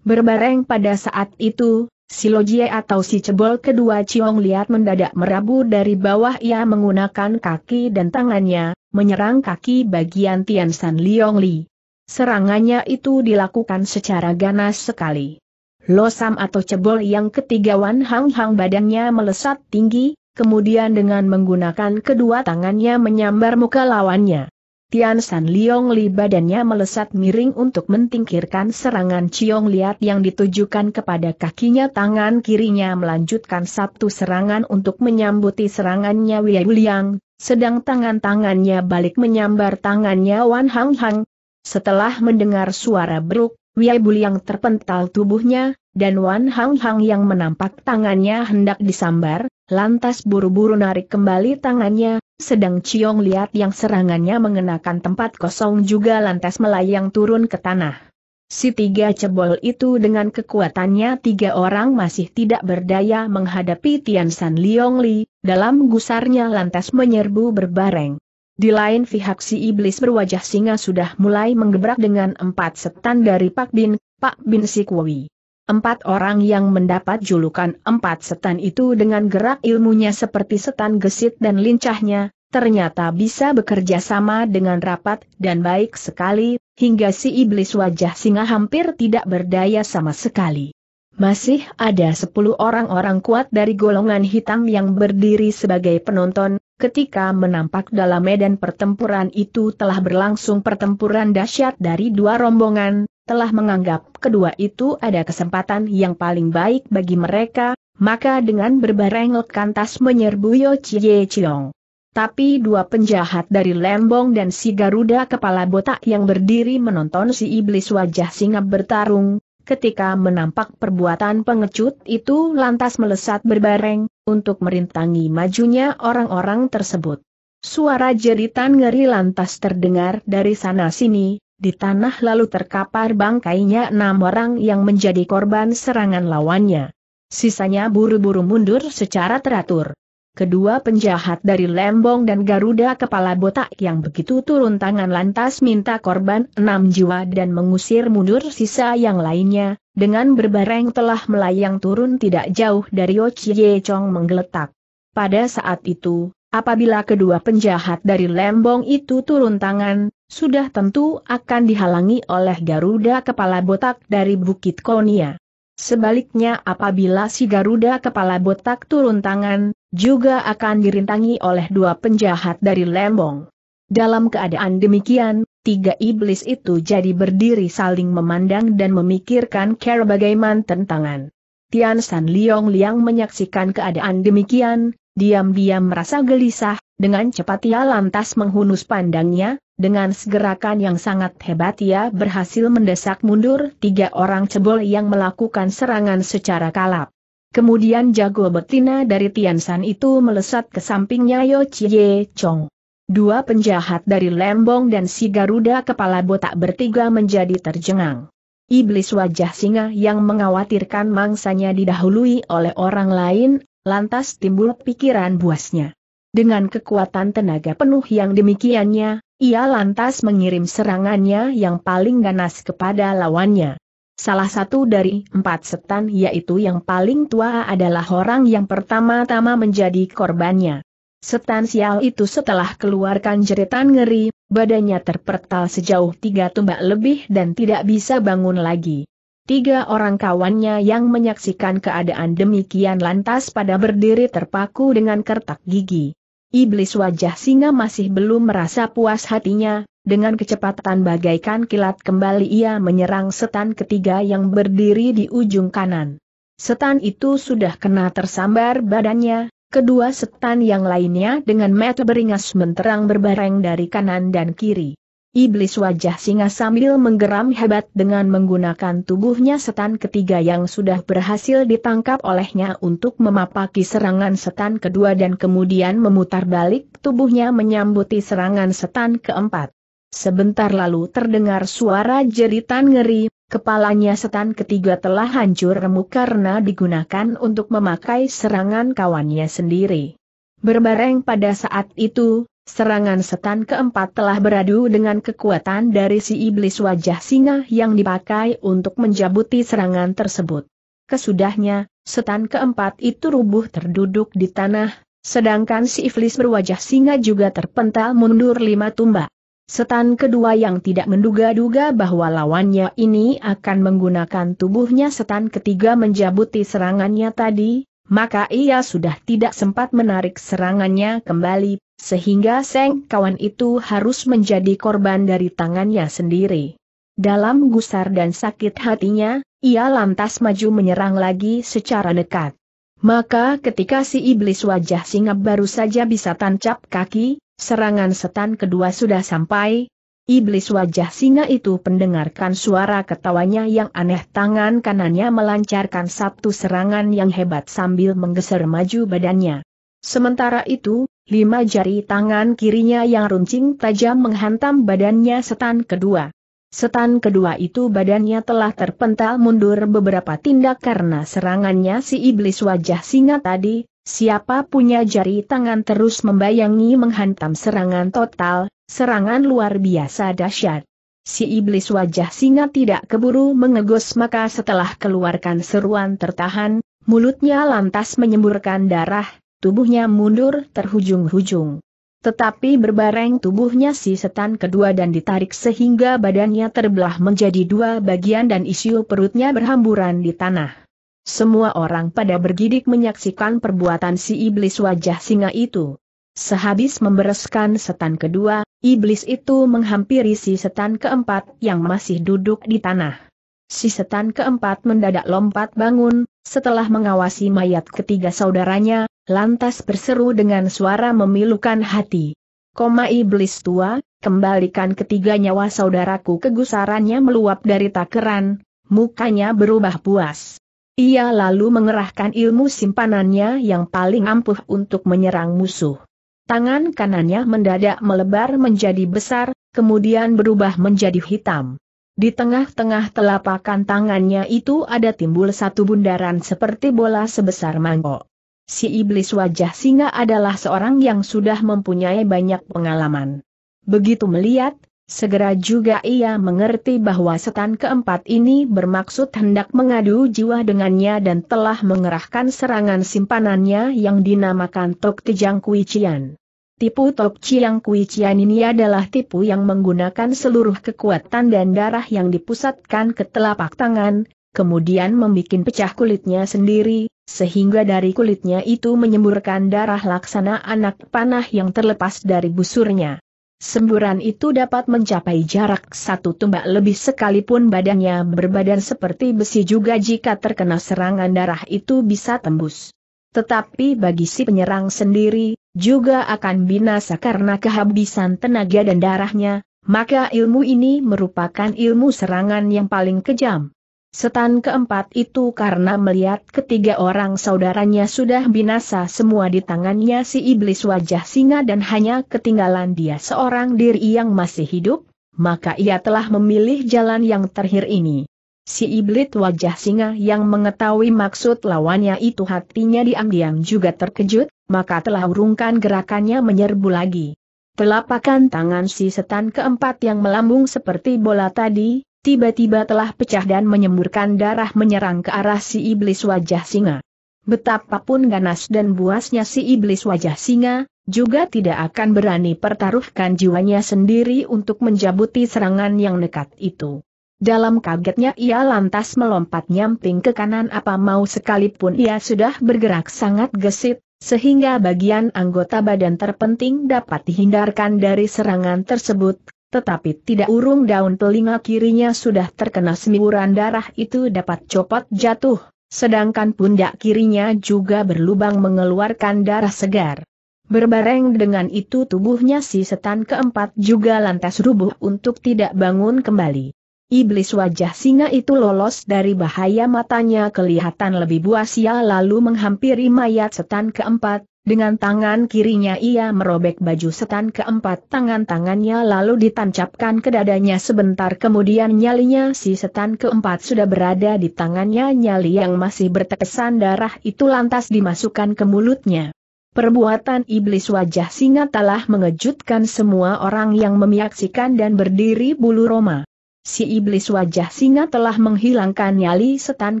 Berbareng pada saat itu, si Lojie atau si cebol kedua Ciong Liat mendadak merabu dari bawah ia menggunakan kaki dan tangannya, menyerang kaki bagian Tian San Liong Li. Serangannya itu dilakukan secara ganas sekali. Losam atau cebol yang ketiga Wan Hang Hang badannya melesat tinggi, kemudian dengan menggunakan kedua tangannya menyambar muka lawannya. Tian San Liong Li badannya melesat miring untuk mentingkirkan serangan Chiong Liat yang ditujukan kepada kakinya tangan kirinya melanjutkan satu serangan untuk menyambuti serangannya Wei Liang, sedang tangan-tangannya balik menyambar tangannya Wan Hang Hang. Setelah mendengar suara beruk, Wei Buliang terpental tubuhnya, dan Wan Hang Hang yang menampak tangannya hendak disambar, lantas buru-buru narik kembali tangannya, sedang Ciong lihat yang serangannya mengenakan tempat kosong juga lantas melayang turun ke tanah. Si tiga cebol itu dengan kekuatannya tiga orang masih tidak berdaya menghadapi Tian San Liong Li, dalam gusarnya lantas menyerbu berbareng. Di lain pihak si iblis berwajah singa sudah mulai menggebrak dengan empat setan dari Pak Bin, Pak Bin Sikwui. Empat orang yang mendapat julukan empat setan itu dengan gerak ilmunya seperti setan gesit dan lincahnya, ternyata bisa bekerja sama dengan rapat dan baik sekali, hingga si iblis wajah singa hampir tidak berdaya sama sekali. Masih ada sepuluh orang-orang kuat dari golongan hitam yang berdiri sebagai penonton, ketika menampak dalam medan pertempuran itu telah berlangsung pertempuran dahsyat dari dua rombongan, telah menganggap kedua itu ada kesempatan yang paling baik bagi mereka, maka dengan berbareng kantas menyerbu Yo Chie Chiong. Tapi dua penjahat dari Lembong dan si Garuda kepala botak yang berdiri menonton si iblis wajah singap bertarung, ketika menampak perbuatan pengecut itu lantas melesat berbareng, untuk merintangi majunya orang-orang tersebut. Suara jeritan ngeri lantas terdengar dari sana-sini, di tanah lalu terkapar bangkainya enam orang yang menjadi korban serangan lawannya. Sisanya buru-buru mundur secara teratur. Kedua penjahat dari Lembong dan Garuda kepala botak yang begitu turun tangan lantas minta korban enam jiwa dan mengusir mundur sisa yang lainnya, dengan berbareng telah melayang turun tidak jauh dari Ochie Chong menggeletak. Pada saat itu, apabila kedua penjahat dari Lembong itu turun tangan, sudah tentu akan dihalangi oleh Garuda kepala botak dari Bukit Konia. Sebaliknya apabila si Garuda kepala botak turun tangan, juga akan dirintangi oleh dua penjahat dari Lembong. Dalam keadaan demikian, tiga iblis itu jadi berdiri saling memandang dan memikirkan cara bagaimana tentangan. Tian San Liong Liang menyaksikan keadaan demikian, diam-diam merasa gelisah, dengan cepat ia lantas menghunus pandangnya, dengan segerakan yang sangat hebat ia berhasil mendesak mundur tiga orang cebol yang melakukan serangan secara kalap. Kemudian jago betina dari Tiansan itu melesat ke sampingnya Yo Chie Chong. Dua penjahat dari Lembong dan si Garuda kepala botak bertiga menjadi terjengang. Iblis wajah singa yang mengkhawatirkan mangsanya didahului oleh orang lain, lantas timbul pikiran buasnya. Dengan kekuatan tenaga penuh yang demikiannya, ia lantas mengirim serangannya yang paling ganas kepada lawannya. Salah satu dari empat setan yaitu yang paling tua adalah orang yang pertama-tama menjadi korbannya. Setan sial itu setelah keluarkan jeritan ngeri, badannya terpertal sejauh tiga tumbak lebih dan tidak bisa bangun lagi. Tiga orang kawannya yang menyaksikan keadaan demikian lantas pada berdiri terpaku dengan kertak gigi. Iblis wajah singa masih belum merasa puas hatinya, dengan kecepatan bagaikan kilat kembali ia menyerang setan ketiga yang berdiri di ujung kanan. Setan itu sudah kena tersambar badannya, kedua setan yang lainnya dengan mata beringas menterang berbareng dari kanan dan kiri. Iblis wajah singa sambil menggeram hebat dengan menggunakan tubuhnya setan ketiga yang sudah berhasil ditangkap olehnya untuk memapaki serangan setan kedua dan kemudian memutar balik tubuhnya menyambuti serangan setan keempat. Sebentar lalu terdengar suara jeritan ngeri, kepalanya setan ketiga telah hancur remuk karena digunakan untuk memakai serangan kawannya sendiri. Berbareng pada saat itu, Serangan setan keempat telah beradu dengan kekuatan dari si iblis wajah singa yang dipakai untuk menjabuti serangan tersebut. Kesudahnya, setan keempat itu rubuh terduduk di tanah, sedangkan si iblis berwajah singa juga terpental mundur lima tumbak. Setan kedua yang tidak menduga-duga bahwa lawannya ini akan menggunakan tubuhnya setan ketiga menjabuti serangannya tadi, maka ia sudah tidak sempat menarik serangannya kembali sehingga Seng kawan itu harus menjadi korban dari tangannya sendiri. Dalam gusar dan sakit hatinya, ia lantas maju menyerang lagi secara dekat. Maka ketika si iblis wajah singa baru saja bisa tancap kaki, serangan setan kedua sudah sampai. Iblis wajah singa itu pendengarkan suara ketawanya yang aneh tangan kanannya melancarkan satu serangan yang hebat sambil menggeser maju badannya. Sementara itu, Lima jari tangan kirinya yang runcing tajam menghantam badannya setan kedua. Setan kedua itu badannya telah terpental mundur beberapa tindak karena serangannya si iblis wajah singa tadi, siapa punya jari tangan terus membayangi menghantam serangan total, serangan luar biasa dahsyat. Si iblis wajah singa tidak keburu mengegos maka setelah keluarkan seruan tertahan, mulutnya lantas menyemburkan darah, tubuhnya mundur terhujung-hujung. Tetapi berbareng tubuhnya si setan kedua dan ditarik sehingga badannya terbelah menjadi dua bagian dan isu perutnya berhamburan di tanah. Semua orang pada bergidik menyaksikan perbuatan si iblis wajah singa itu. Sehabis membereskan setan kedua, iblis itu menghampiri si setan keempat yang masih duduk di tanah. Si setan keempat mendadak lompat bangun, setelah mengawasi mayat ketiga saudaranya, lantas berseru dengan suara memilukan hati. Koma iblis tua, kembalikan ketiga nyawa saudaraku kegusarannya meluap dari takeran, mukanya berubah puas. Ia lalu mengerahkan ilmu simpanannya yang paling ampuh untuk menyerang musuh. Tangan kanannya mendadak melebar menjadi besar, kemudian berubah menjadi hitam. Di tengah-tengah telapakan tangannya itu ada timbul satu bundaran seperti bola sebesar mangkok. Si iblis wajah singa adalah seorang yang sudah mempunyai banyak pengalaman. Begitu melihat, segera juga ia mengerti bahwa setan keempat ini bermaksud hendak mengadu jiwa dengannya dan telah mengerahkan serangan simpanannya yang dinamakan Tok Tejang Cian. Tipu Tok Chiang Kui Chian ini adalah tipu yang menggunakan seluruh kekuatan dan darah yang dipusatkan ke telapak tangan, kemudian membuat pecah kulitnya sendiri, sehingga dari kulitnya itu menyemburkan darah laksana anak panah yang terlepas dari busurnya. Semburan itu dapat mencapai jarak satu tumbak lebih sekalipun badannya berbadan seperti besi juga jika terkena serangan darah itu bisa tembus. Tetapi bagi si penyerang sendiri, juga akan binasa karena kehabisan tenaga dan darahnya, maka ilmu ini merupakan ilmu serangan yang paling kejam. Setan keempat itu karena melihat ketiga orang saudaranya sudah binasa semua di tangannya si iblis wajah singa dan hanya ketinggalan dia seorang diri yang masih hidup, maka ia telah memilih jalan yang terakhir ini. Si iblit wajah singa yang mengetahui maksud lawannya itu hatinya diam-diam juga terkejut, maka telah urungkan gerakannya menyerbu lagi. Telapakan tangan si setan keempat yang melambung seperti bola tadi, tiba-tiba telah pecah dan menyemburkan darah menyerang ke arah si iblis wajah singa. Betapapun ganas dan buasnya si iblis wajah singa, juga tidak akan berani pertaruhkan jiwanya sendiri untuk menjabuti serangan yang nekat itu. Dalam kagetnya ia lantas melompat nyamping ke kanan apa mau sekalipun ia sudah bergerak sangat gesit, sehingga bagian anggota badan terpenting dapat dihindarkan dari serangan tersebut, tetapi tidak urung daun telinga kirinya sudah terkena semiuran darah itu dapat copot jatuh, sedangkan pundak kirinya juga berlubang mengeluarkan darah segar. Berbareng dengan itu tubuhnya si setan keempat juga lantas rubuh untuk tidak bangun kembali. Iblis wajah singa itu lolos dari bahaya matanya kelihatan lebih sial lalu menghampiri mayat setan keempat, dengan tangan kirinya ia merobek baju setan keempat tangan-tangannya lalu ditancapkan ke dadanya sebentar kemudian nyalinya si setan keempat sudah berada di tangannya nyali yang masih bertekesan darah itu lantas dimasukkan ke mulutnya. Perbuatan iblis wajah singa telah mengejutkan semua orang yang memiaksikan dan berdiri bulu roma. Si iblis wajah singa telah menghilangkan nyali setan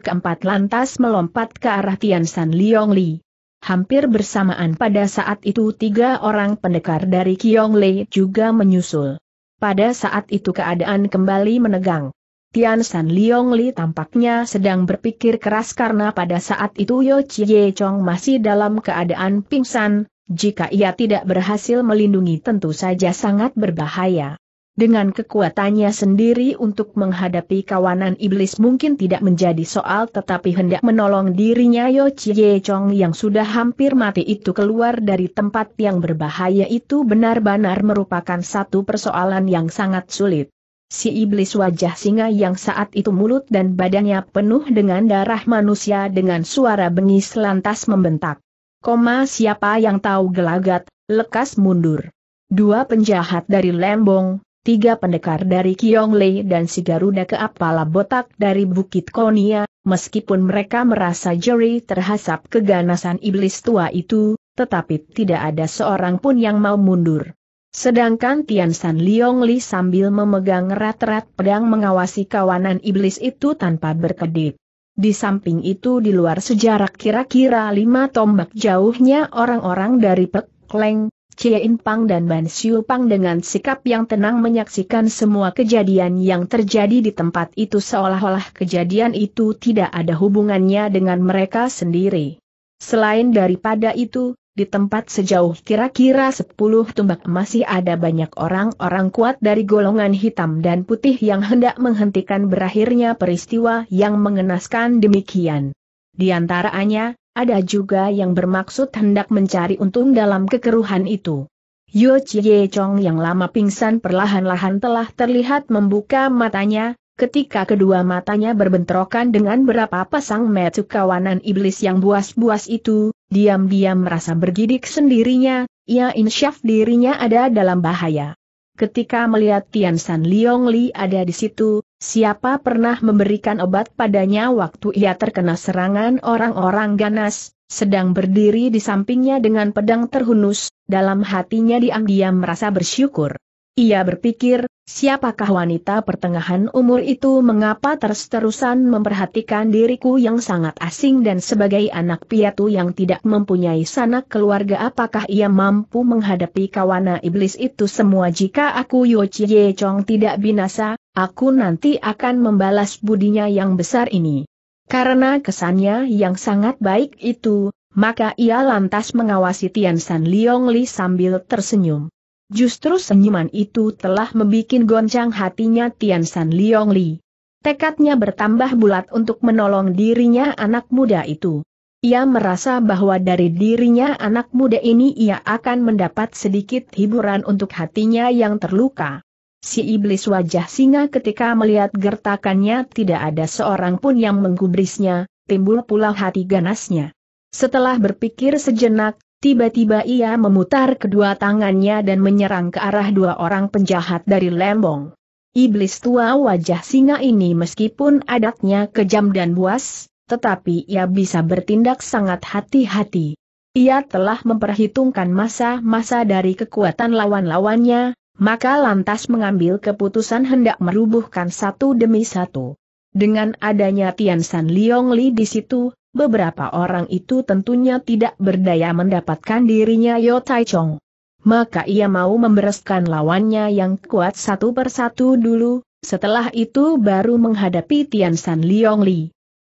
keempat lantas melompat ke arah Tian San Liong Li. Hampir bersamaan pada saat itu tiga orang pendekar dari Kiong Lei juga menyusul. Pada saat itu keadaan kembali menegang. Tian San Liong Li tampaknya sedang berpikir keras karena pada saat itu Yo Chie Chong masih dalam keadaan pingsan, jika ia tidak berhasil melindungi tentu saja sangat berbahaya. Dengan kekuatannya sendiri untuk menghadapi kawanan iblis mungkin tidak menjadi soal tetapi hendak menolong dirinya Yo Chie Chong yang sudah hampir mati itu keluar dari tempat yang berbahaya itu benar-benar merupakan satu persoalan yang sangat sulit. Si iblis wajah singa yang saat itu mulut dan badannya penuh dengan darah manusia dengan suara bengis lantas membentak. Koma siapa yang tahu gelagat, lekas mundur. Dua penjahat dari Lembong, tiga pendekar dari Lei dan si Garuda ke Apala Botak dari Bukit Konia, meskipun mereka merasa jeri terhasap keganasan iblis tua itu, tetapi tidak ada seorang pun yang mau mundur. Sedangkan Tian San Liong Li sambil memegang erat-erat pedang mengawasi kawanan iblis itu tanpa berkedip. Di samping itu di luar sejarah kira-kira lima tombak jauhnya orang-orang dari Pek Leng, In Pang dan Ban Siu Pang dengan sikap yang tenang menyaksikan semua kejadian yang terjadi di tempat itu seolah-olah kejadian itu tidak ada hubungannya dengan mereka sendiri. Selain daripada itu, di tempat sejauh kira-kira 10 tumbak masih ada banyak orang-orang kuat dari golongan hitam dan putih yang hendak menghentikan berakhirnya peristiwa yang mengenaskan demikian. Di antaranya, ada juga yang bermaksud hendak mencari untung dalam kekeruhan itu. Yo Chie Chong yang lama pingsan perlahan-lahan telah terlihat membuka matanya, ketika kedua matanya berbentrokan dengan berapa pasang metu kawanan iblis yang buas-buas itu, diam-diam merasa bergidik sendirinya, ia insyaf dirinya ada dalam bahaya. Ketika melihat Tian San Liong Li ada di situ, Siapa pernah memberikan obat padanya waktu ia terkena serangan orang-orang ganas, sedang berdiri di sampingnya dengan pedang terhunus, dalam hatinya diam-diam merasa bersyukur. Ia berpikir, Siapakah wanita pertengahan umur itu mengapa terus-terusan memperhatikan diriku yang sangat asing dan sebagai anak piatu yang tidak mempunyai sanak keluarga apakah ia mampu menghadapi kawana iblis itu semua jika aku Yo Chie Chong tidak binasa, aku nanti akan membalas budinya yang besar ini. Karena kesannya yang sangat baik itu, maka ia lantas mengawasi Tian San Liong Li sambil tersenyum. Justru senyuman itu telah membuat goncang hatinya Tian San Liong Li. Tekadnya bertambah bulat untuk menolong dirinya anak muda itu. Ia merasa bahwa dari dirinya anak muda ini ia akan mendapat sedikit hiburan untuk hatinya yang terluka. Si iblis wajah singa ketika melihat gertakannya tidak ada seorang pun yang menggubrisnya, timbul pula hati ganasnya. Setelah berpikir sejenak, Tiba-tiba ia memutar kedua tangannya dan menyerang ke arah dua orang penjahat dari Lembong. Iblis tua wajah singa ini meskipun adatnya kejam dan buas, tetapi ia bisa bertindak sangat hati-hati. Ia telah memperhitungkan masa-masa dari kekuatan lawan-lawannya, maka lantas mengambil keputusan hendak merubuhkan satu demi satu. Dengan adanya Tian San Liong Li di situ, beberapa orang itu tentunya tidak berdaya mendapatkan dirinya Yo Tai Chong. Maka ia mau membereskan lawannya yang kuat satu persatu dulu, setelah itu baru menghadapi Tian San Liong Li.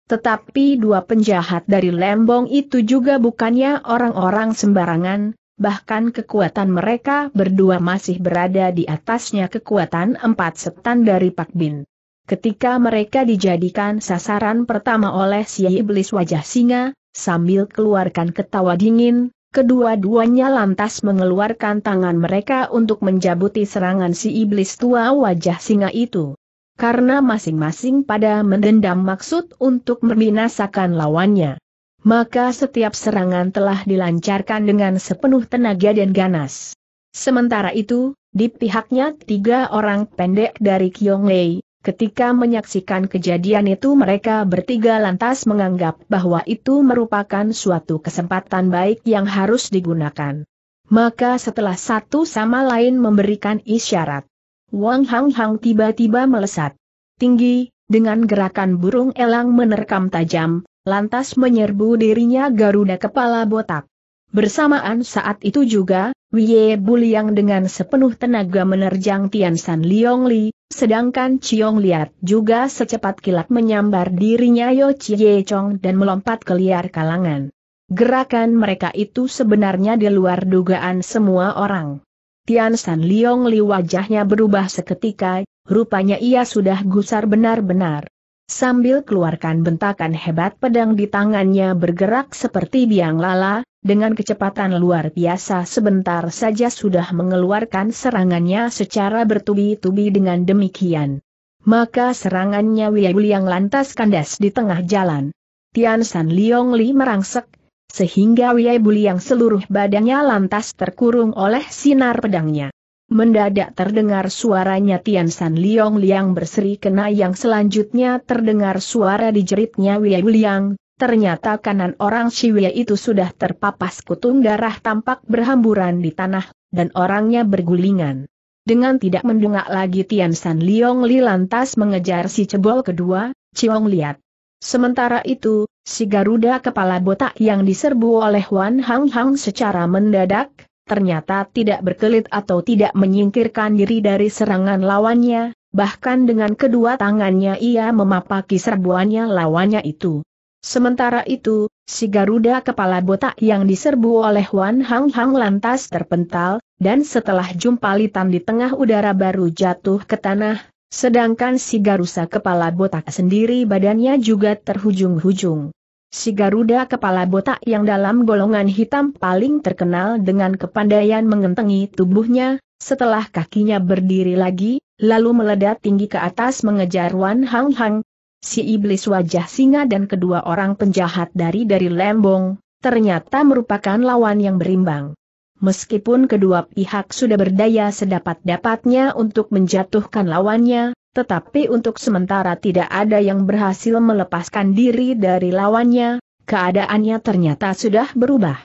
Tetapi dua penjahat dari Lembong itu juga bukannya orang-orang sembarangan, bahkan kekuatan mereka berdua masih berada di atasnya kekuatan empat setan dari Pak Bin. Ketika mereka dijadikan sasaran pertama oleh si iblis wajah singa, sambil keluarkan ketawa dingin, kedua-duanya lantas mengeluarkan tangan mereka untuk menjabuti serangan si iblis tua wajah singa itu. Karena masing-masing pada mendendam maksud untuk membinasakan lawannya. Maka setiap serangan telah dilancarkan dengan sepenuh tenaga dan ganas. Sementara itu, di pihaknya tiga orang pendek dari Lei. Ketika menyaksikan kejadian itu mereka bertiga lantas menganggap bahwa itu merupakan suatu kesempatan baik yang harus digunakan. Maka setelah satu sama lain memberikan isyarat, Wang Hang Hang tiba-tiba melesat. Tinggi, dengan gerakan burung elang menerkam tajam, lantas menyerbu dirinya Garuda kepala botak. Bersamaan saat itu juga, Wie Buliang dengan sepenuh tenaga menerjang Tian San Liong Li, sedangkan Chiong Liat juga secepat kilat menyambar dirinya Yo Chie Chong dan melompat ke liar kalangan. Gerakan mereka itu sebenarnya di luar dugaan semua orang. Tian San Liong Li wajahnya berubah seketika, rupanya ia sudah gusar benar-benar. Sambil keluarkan bentakan hebat pedang di tangannya bergerak seperti biang lala, dengan kecepatan luar biasa sebentar saja sudah mengeluarkan serangannya secara bertubi-tubi dengan demikian. Maka serangannya yang lantas kandas di tengah jalan. Tian San Liong Li merangsek, sehingga yang seluruh badannya lantas terkurung oleh sinar pedangnya. Mendadak terdengar suaranya Tian San Liong Liang berseri kena yang selanjutnya terdengar suara dijeritnya Wei Liang, ternyata kanan orang Wei itu sudah terpapas kutung darah tampak berhamburan di tanah, dan orangnya bergulingan. Dengan tidak mendengak lagi Tian San Liong Li lantas mengejar si cebol kedua, Ciong Liat. Sementara itu, si Garuda kepala botak yang diserbu oleh Wan Hang Hang secara mendadak, ternyata tidak berkelit atau tidak menyingkirkan diri dari serangan lawannya, bahkan dengan kedua tangannya ia memapaki serbuannya lawannya itu. Sementara itu, si Garuda kepala botak yang diserbu oleh Wan Hang Hang lantas terpental, dan setelah jumpa litan di tengah udara baru jatuh ke tanah, sedangkan si Garusa kepala botak sendiri badannya juga terhujung-hujung. Si Garuda kepala botak yang dalam golongan hitam paling terkenal dengan kepandaian mengentengi tubuhnya, setelah kakinya berdiri lagi, lalu meledak tinggi ke atas mengejar Wan Hang Hang. Si iblis wajah singa dan kedua orang penjahat dari dari Lembong, ternyata merupakan lawan yang berimbang. Meskipun kedua pihak sudah berdaya sedapat-dapatnya untuk menjatuhkan lawannya, tetapi untuk sementara tidak ada yang berhasil melepaskan diri dari lawannya, keadaannya ternyata sudah berubah.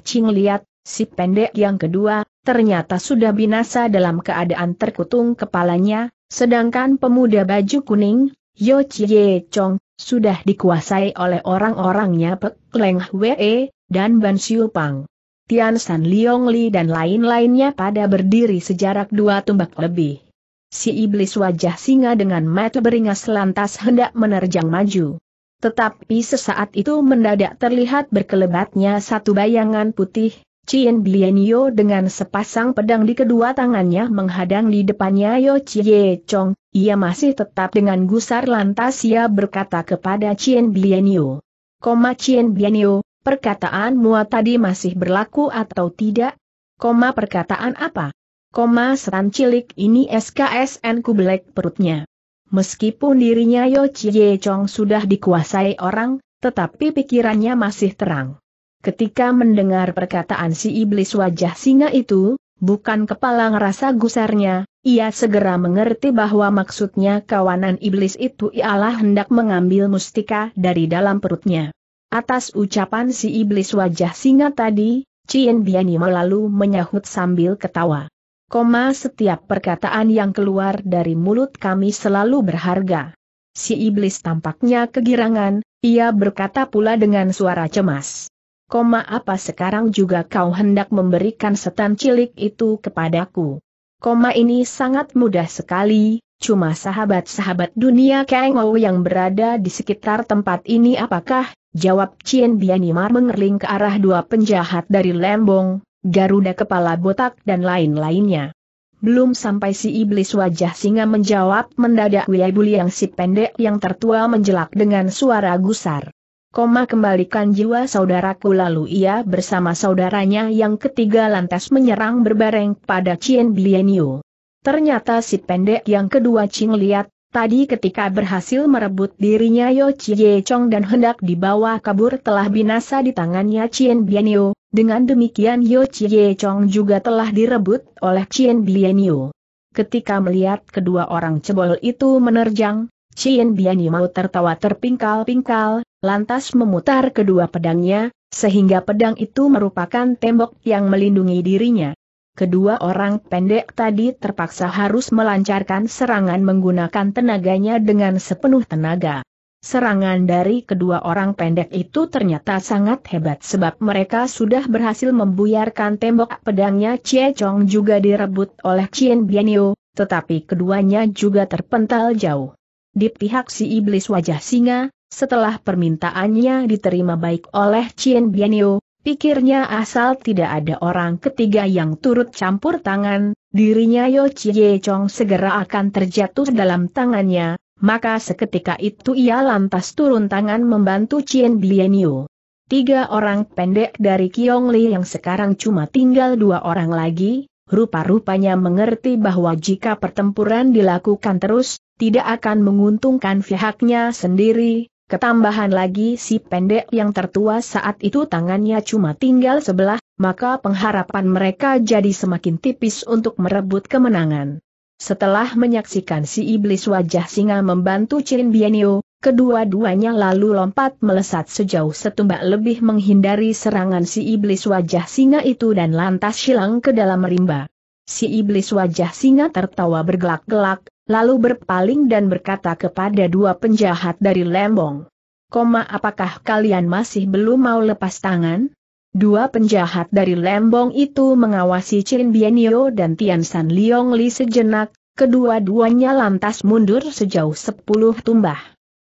Ching lihat, si pendek yang kedua, ternyata sudah binasa dalam keadaan terkutung kepalanya, sedangkan pemuda baju kuning, Yo Chie Chong, sudah dikuasai oleh orang-orangnya Pek Leng Hwe dan Ban Siu Pang. Tian San Liong Li dan lain-lainnya pada berdiri sejarak dua tumbak lebih. Si iblis wajah singa dengan mata beringas lantas hendak menerjang maju. Tetapi sesaat itu mendadak terlihat berkelebatnya satu bayangan putih, Cien Bienyo dengan sepasang pedang di kedua tangannya menghadang di depannya Yo Chie Chong, ia masih tetap dengan gusar lantas ia berkata kepada Cien Bienyo. Koma Chien Bienyo, perkataanmu tadi masih berlaku atau tidak? Koma perkataan apa? Koma seran cilik ini SKSN kubelek perutnya. Meskipun dirinya Yo Chie Chong sudah dikuasai orang, tetapi pikirannya masih terang. Ketika mendengar perkataan si iblis wajah singa itu, bukan kepala ngerasa gusarnya, ia segera mengerti bahwa maksudnya kawanan iblis itu ialah hendak mengambil mustika dari dalam perutnya. Atas ucapan si iblis wajah singa tadi, Cien Biani melalu menyahut sambil ketawa. Koma setiap perkataan yang keluar dari mulut kami selalu berharga. Si iblis tampaknya kegirangan, ia berkata pula dengan suara cemas. Koma apa sekarang juga kau hendak memberikan setan cilik itu kepadaku? Koma ini sangat mudah sekali, cuma sahabat-sahabat dunia Kengou yang berada di sekitar tempat ini apakah? Jawab Cien Bianimar mengerling ke arah dua penjahat dari Lembong, garuda kepala botak dan lain-lainnya. Belum sampai si iblis wajah singa menjawab mendadak Wilayabuli yang si pendek yang tertua menjelak dengan suara gusar. Koma kembalikan jiwa saudaraku lalu ia bersama saudaranya yang ketiga lantas menyerang berbareng pada Chien Bienyu. Ternyata si pendek yang kedua Ching lihat, tadi ketika berhasil merebut dirinya Yo Chie Chong dan hendak dibawa kabur telah binasa di tangannya Chien Bienyu, dengan demikian Yo Chie Chong juga telah direbut oleh Chien Bienio. Ketika melihat kedua orang cebol itu menerjang, Chien Bienio mau tertawa terpingkal-pingkal, lantas memutar kedua pedangnya, sehingga pedang itu merupakan tembok yang melindungi dirinya. Kedua orang pendek tadi terpaksa harus melancarkan serangan menggunakan tenaganya dengan sepenuh tenaga. Serangan dari kedua orang pendek itu ternyata sangat hebat sebab mereka sudah berhasil membuyarkan tembok pedangnya Chie Chong juga direbut oleh Chien Bienio, tetapi keduanya juga terpental jauh. Di pihak si iblis wajah singa, setelah permintaannya diterima baik oleh Chien Bienio, pikirnya asal tidak ada orang ketiga yang turut campur tangan, dirinya Yo Chie Chong segera akan terjatuh dalam tangannya, maka seketika itu ia lantas turun tangan membantu Chien Bienio. Tiga orang pendek dari Kiong Li yang sekarang cuma tinggal dua orang lagi, rupa-rupanya mengerti bahwa jika pertempuran dilakukan terus, tidak akan menguntungkan pihaknya sendiri, ketambahan lagi si pendek yang tertua saat itu tangannya cuma tinggal sebelah, maka pengharapan mereka jadi semakin tipis untuk merebut kemenangan. Setelah menyaksikan si iblis wajah singa membantu Chin Bienio, kedua-duanya lalu lompat melesat sejauh setumbak lebih menghindari serangan si iblis wajah singa itu dan lantas silang ke dalam rimba. Si iblis wajah singa tertawa bergelak-gelak, lalu berpaling dan berkata kepada dua penjahat dari Lembong. Koma apakah kalian masih belum mau lepas tangan? Dua penjahat dari Lembong itu mengawasi Chin Bienio dan Tian San Liong Li sejenak, kedua-duanya lantas mundur sejauh sepuluh tumbah.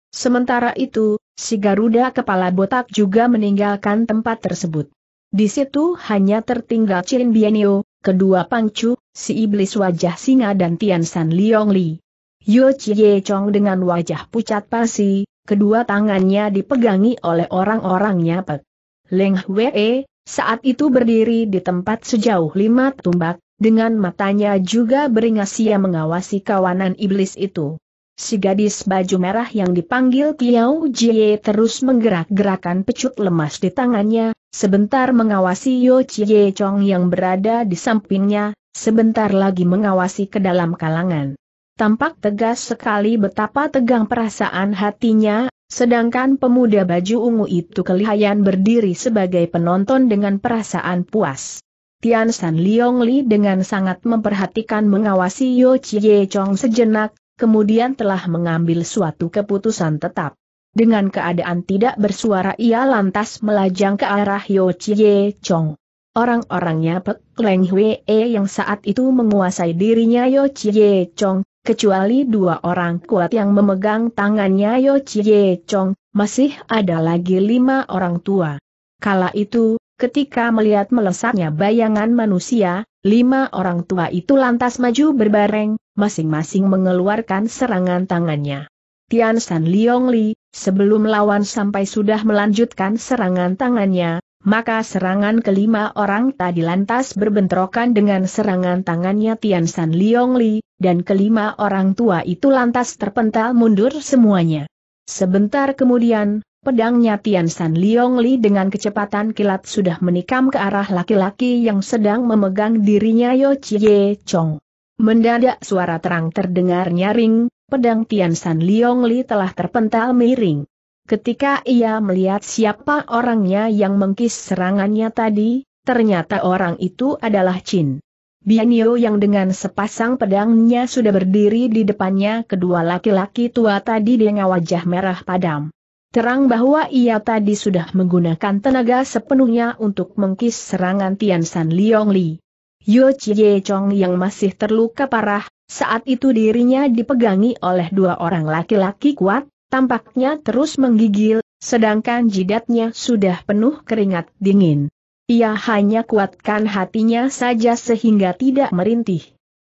Sementara itu, si Garuda kepala botak juga meninggalkan tempat tersebut. Di situ hanya tertinggal Chin Bienio, kedua Pangcu, si iblis wajah singa dan Tian San Liong Li. Yo Chie Chong dengan wajah pucat pasi, kedua tangannya dipegangi oleh orang-orangnya pek. Leng Hwee, saat itu berdiri di tempat sejauh lima tumbak, dengan matanya juga beringas ia mengawasi kawanan iblis itu. Si gadis baju merah yang dipanggil Piao Jie terus menggerak-gerakan pecut lemas di tangannya, sebentar mengawasi Yo Chie Chong yang berada di sampingnya, sebentar lagi mengawasi ke dalam kalangan. Tampak tegas sekali betapa tegang perasaan hatinya, Sedangkan pemuda baju ungu itu kelihayan berdiri sebagai penonton dengan perasaan puas. Tian San Liong Li dengan sangat memperhatikan mengawasi Yo Chie Chong sejenak, kemudian telah mengambil suatu keputusan tetap. Dengan keadaan tidak bersuara ia lantas melajang ke arah Yo Chie Chong. Orang-orangnya Pek Leng Hwee yang saat itu menguasai dirinya Yo Chie Chong kecuali dua orang kuat yang memegang tangannya Yo Chie Chong, masih ada lagi lima orang tua. Kala itu, ketika melihat melesatnya bayangan manusia, lima orang tua itu lantas maju berbareng, masing-masing mengeluarkan serangan tangannya. Tian San Liong Li, sebelum lawan sampai sudah melanjutkan serangan tangannya, maka serangan kelima orang tadi lantas berbentrokan dengan serangan tangannya Tian San Liong Li, dan kelima orang tua itu lantas terpental mundur semuanya. Sebentar kemudian, pedangnya Tian San Liong Li dengan kecepatan kilat sudah menikam ke arah laki-laki yang sedang memegang dirinya Yo Chie Chong. Mendadak suara terang terdengar nyaring, pedang Tian San Liong Li telah terpental miring. Ketika ia melihat siapa orangnya yang mengkis serangannya tadi, ternyata orang itu adalah Chin. Bianio yang dengan sepasang pedangnya sudah berdiri di depannya kedua laki-laki tua tadi dengan wajah merah padam. Terang bahwa ia tadi sudah menggunakan tenaga sepenuhnya untuk mengkis serangan Tian San Liong Li. Yo Chie Chong yang masih terluka parah, saat itu dirinya dipegangi oleh dua orang laki-laki kuat, tampaknya terus menggigil, sedangkan jidatnya sudah penuh keringat dingin. Ia hanya kuatkan hatinya saja sehingga tidak merintih.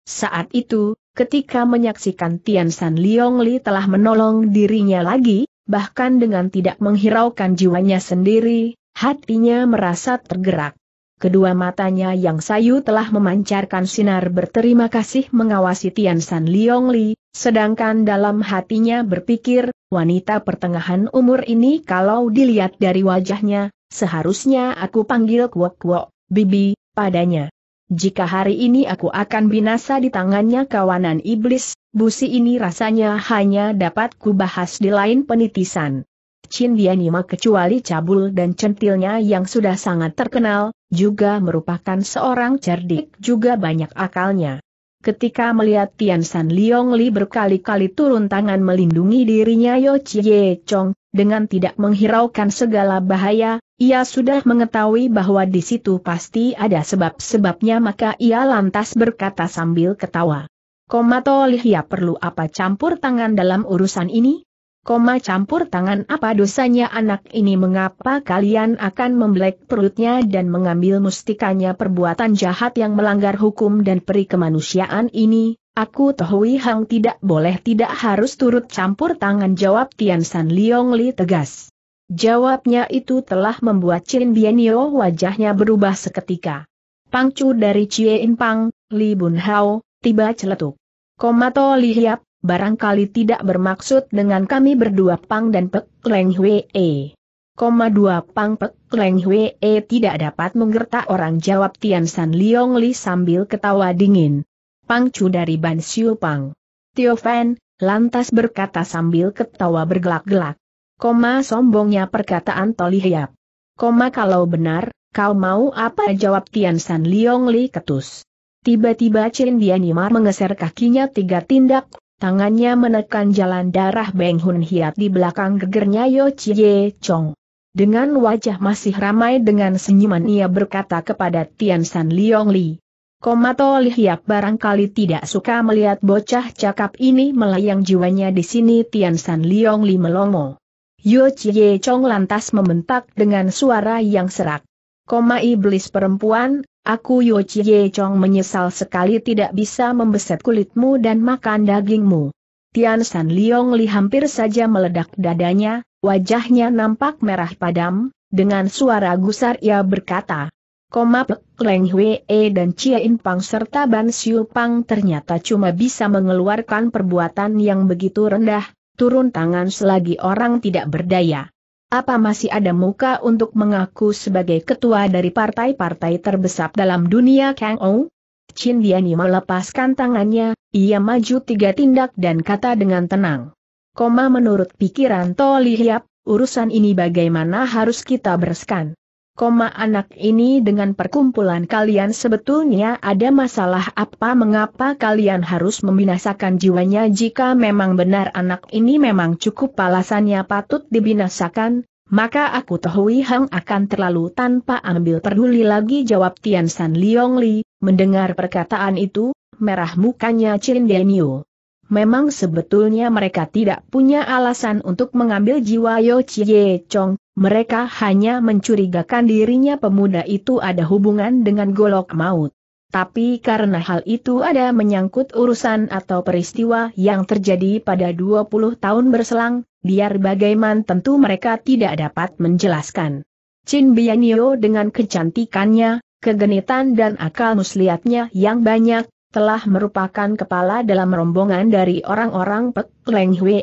Saat itu, ketika menyaksikan Tian San Liong Li telah menolong dirinya lagi, bahkan dengan tidak menghiraukan jiwanya sendiri, hatinya merasa tergerak. Kedua matanya yang sayu telah memancarkan sinar berterima kasih mengawasi Tian San Liong Li, sedangkan dalam hatinya berpikir, wanita pertengahan umur ini kalau dilihat dari wajahnya, Seharusnya aku panggil kuok-kuok, bibi, padanya. Jika hari ini aku akan binasa di tangannya kawanan iblis, busi ini rasanya hanya dapat kubahas di lain penitisan. Chin Dianima kecuali cabul dan centilnya yang sudah sangat terkenal, juga merupakan seorang cerdik juga banyak akalnya. Ketika melihat Tian San Liong Li berkali-kali turun tangan melindungi dirinya Yo Chie Chong, dengan tidak menghiraukan segala bahaya, ia sudah mengetahui bahwa di situ pasti ada sebab-sebabnya maka ia lantas berkata sambil ketawa. Komato ia ya perlu apa campur tangan dalam urusan ini? Koma campur tangan apa dosanya anak ini mengapa kalian akan membelek perutnya dan mengambil mustikanya perbuatan jahat yang melanggar hukum dan peri kemanusiaan ini, Aku Tohui Hang tidak boleh tidak harus turut campur tangan jawab Tian San Liong Li tegas. Jawabnya itu telah membuat Chin Bienio wajahnya berubah seketika. Pangcu dari Chie In Pang, Li Bun Hao, tiba celetuk. Komato Li Hiap, barangkali tidak bermaksud dengan kami berdua Pang dan Pek Leng Hwe. E. Koma dua Pang Pek Leng Hwe e tidak dapat menggertak orang jawab Tian San Liong Li sambil ketawa dingin. Pangcu dari Ban Siu Pang. Tio Fan, lantas berkata sambil ketawa bergelak-gelak. Koma sombongnya perkataan Tolihiap. Koma kalau benar, kau mau apa jawab Tian San Liong Li ketus. Tiba-tiba Chin Dianimar mengeser kakinya tiga tindak, tangannya menekan jalan darah Beng Hun Hiat di belakang gegernya Yo Chie Chong. Dengan wajah masih ramai dengan senyuman ia berkata kepada Tian San Liong Li. Komato Lihiap barangkali tidak suka melihat bocah cakap ini melayang jiwanya di sini Tian San Liong Li melongo. Yu Chie Chong lantas membentak dengan suara yang serak. Koma iblis perempuan, aku Yu Chie Chong menyesal sekali tidak bisa membeset kulitmu dan makan dagingmu. Tian San Liong Li hampir saja meledak dadanya, wajahnya nampak merah padam, dengan suara gusar ia berkata. Koma Pek Leng Hwe e dan Chia In Pang serta Ban Siu Pang ternyata cuma bisa mengeluarkan perbuatan yang begitu rendah, turun tangan selagi orang tidak berdaya. Apa masih ada muka untuk mengaku sebagai ketua dari partai-partai terbesar dalam dunia Kang Ou? Chin Diani melepaskan tangannya, ia maju tiga tindak dan kata dengan tenang. Koma menurut pikiran To Li Hiap, urusan ini bagaimana harus kita bereskan. Koma anak ini dengan perkumpulan kalian sebetulnya ada masalah apa mengapa kalian harus membinasakan jiwanya jika memang benar anak ini memang cukup alasannya patut dibinasakan, maka aku tahu Hang akan terlalu tanpa ambil peduli lagi jawab Tian San Liong Li, mendengar perkataan itu, merah mukanya Chin Denio. Memang sebetulnya mereka tidak punya alasan untuk mengambil jiwa Yo Chie Chong, mereka hanya mencurigakan dirinya pemuda itu ada hubungan dengan golok maut. Tapi karena hal itu ada menyangkut urusan atau peristiwa yang terjadi pada 20 tahun berselang, biar bagaiman tentu mereka tidak dapat menjelaskan. Chin Bianyo dengan kecantikannya, kegenitan dan akal muslihatnya yang banyak, telah merupakan kepala dalam rombongan dari orang-orang Pek Leng Hwe,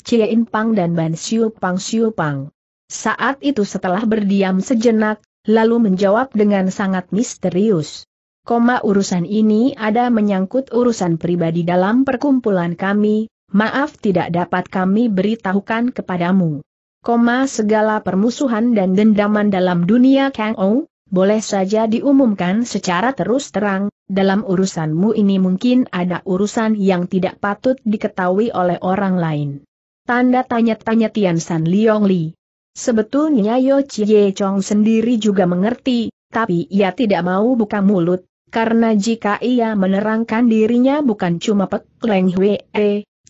Cie In Pang dan Ban Siu Pang Siu Pang. Saat itu setelah berdiam sejenak, lalu menjawab dengan sangat misterius. Koma urusan ini ada menyangkut urusan pribadi dalam perkumpulan kami, maaf tidak dapat kami beritahukan kepadamu. Koma segala permusuhan dan dendaman dalam dunia Kang Ong, boleh saja diumumkan secara terus terang, dalam urusanmu ini mungkin ada urusan yang tidak patut diketahui oleh orang lain. Tanda tanya-tanya Tian San Liong Li. Sebetulnya Yo Chie Chong sendiri juga mengerti, tapi ia tidak mau buka mulut, karena jika ia menerangkan dirinya bukan cuma Pek Leng Hwe,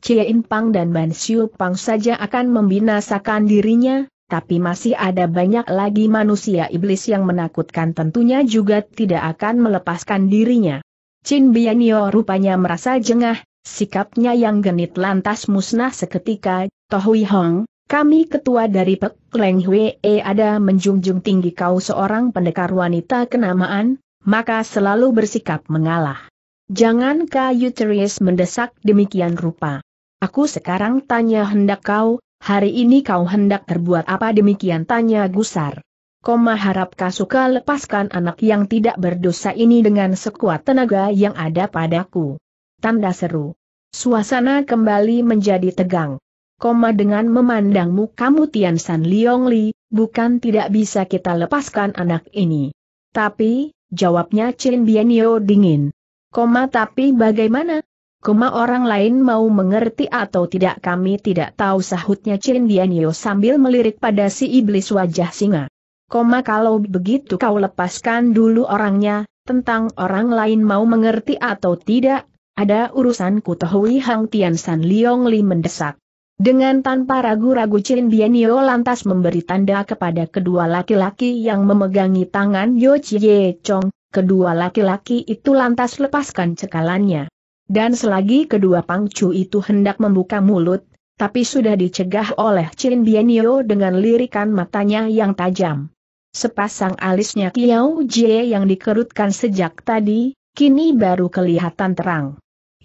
Chie In Pang dan Ban Siu Pang saja akan membinasakan dirinya, tapi masih ada banyak lagi manusia iblis yang menakutkan tentunya juga tidak akan melepaskan dirinya. Chin Bianio rupanya merasa jengah, sikapnya yang genit lantas musnah seketika, Tohui Hong, kami ketua dari Pek Leng Hwe e ada menjunjung tinggi kau seorang pendekar wanita kenamaan, maka selalu bersikap mengalah. Jangan kau Yuterius mendesak demikian rupa. Aku sekarang tanya hendak kau, hari ini kau hendak terbuat apa demikian tanya Gusar. Koma harap Kasuka lepaskan anak yang tidak berdosa ini dengan sekuat tenaga yang ada padaku. Tanda seru. Suasana kembali menjadi tegang. Koma dengan memandangmu kamu Tian San Liong Li, bukan tidak bisa kita lepaskan anak ini. Tapi, jawabnya Chin Bianio dingin. Koma tapi bagaimana? Koma orang lain mau mengerti atau tidak kami tidak tahu sahutnya Chin Dianyo sambil melirik pada si iblis wajah singa. Koma kalau begitu kau lepaskan dulu orangnya, tentang orang lain mau mengerti atau tidak, ada urusanku tahui Hang Tian San Liong Li mendesak. Dengan tanpa ragu-ragu Chin Dianyo lantas memberi tanda kepada kedua laki-laki yang memegangi tangan Yo Chie Chong, kedua laki-laki itu lantas lepaskan cekalannya. Dan selagi kedua pangcu itu hendak membuka mulut, tapi sudah dicegah oleh Chin Bienio dengan lirikan matanya yang tajam. Sepasang alisnya Kiao Jie yang dikerutkan sejak tadi, kini baru kelihatan terang.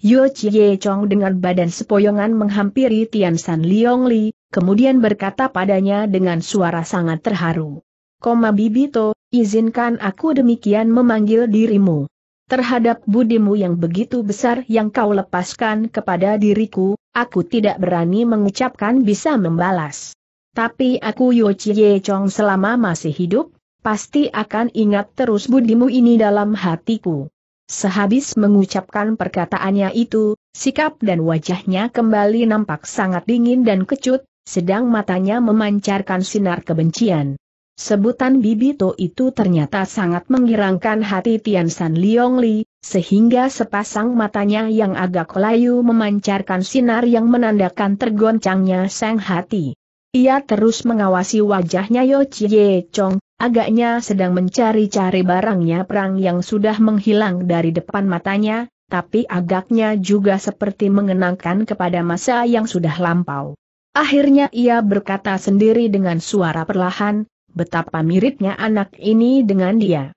Yu Chie Chong dengan badan sepoyongan menghampiri Tian San Liong Li, kemudian berkata padanya dengan suara sangat terharu. Koma Bibito, izinkan aku demikian memanggil dirimu terhadap budimu yang begitu besar yang kau lepaskan kepada diriku, aku tidak berani mengucapkan bisa membalas. Tapi aku Yo Chie Chong selama masih hidup, pasti akan ingat terus budimu ini dalam hatiku. Sehabis mengucapkan perkataannya itu, sikap dan wajahnya kembali nampak sangat dingin dan kecut, sedang matanya memancarkan sinar kebencian. Sebutan Bibito itu ternyata sangat mengirangkan hati Tian San Liong Li, sehingga sepasang matanya yang agak layu memancarkan sinar yang menandakan tergoncangnya sang hati. Ia terus mengawasi wajahnya Yo Chie Chong, agaknya sedang mencari-cari barangnya perang yang sudah menghilang dari depan matanya, tapi agaknya juga seperti mengenangkan kepada masa yang sudah lampau. Akhirnya ia berkata sendiri dengan suara perlahan, betapa miripnya anak ini dengan dia.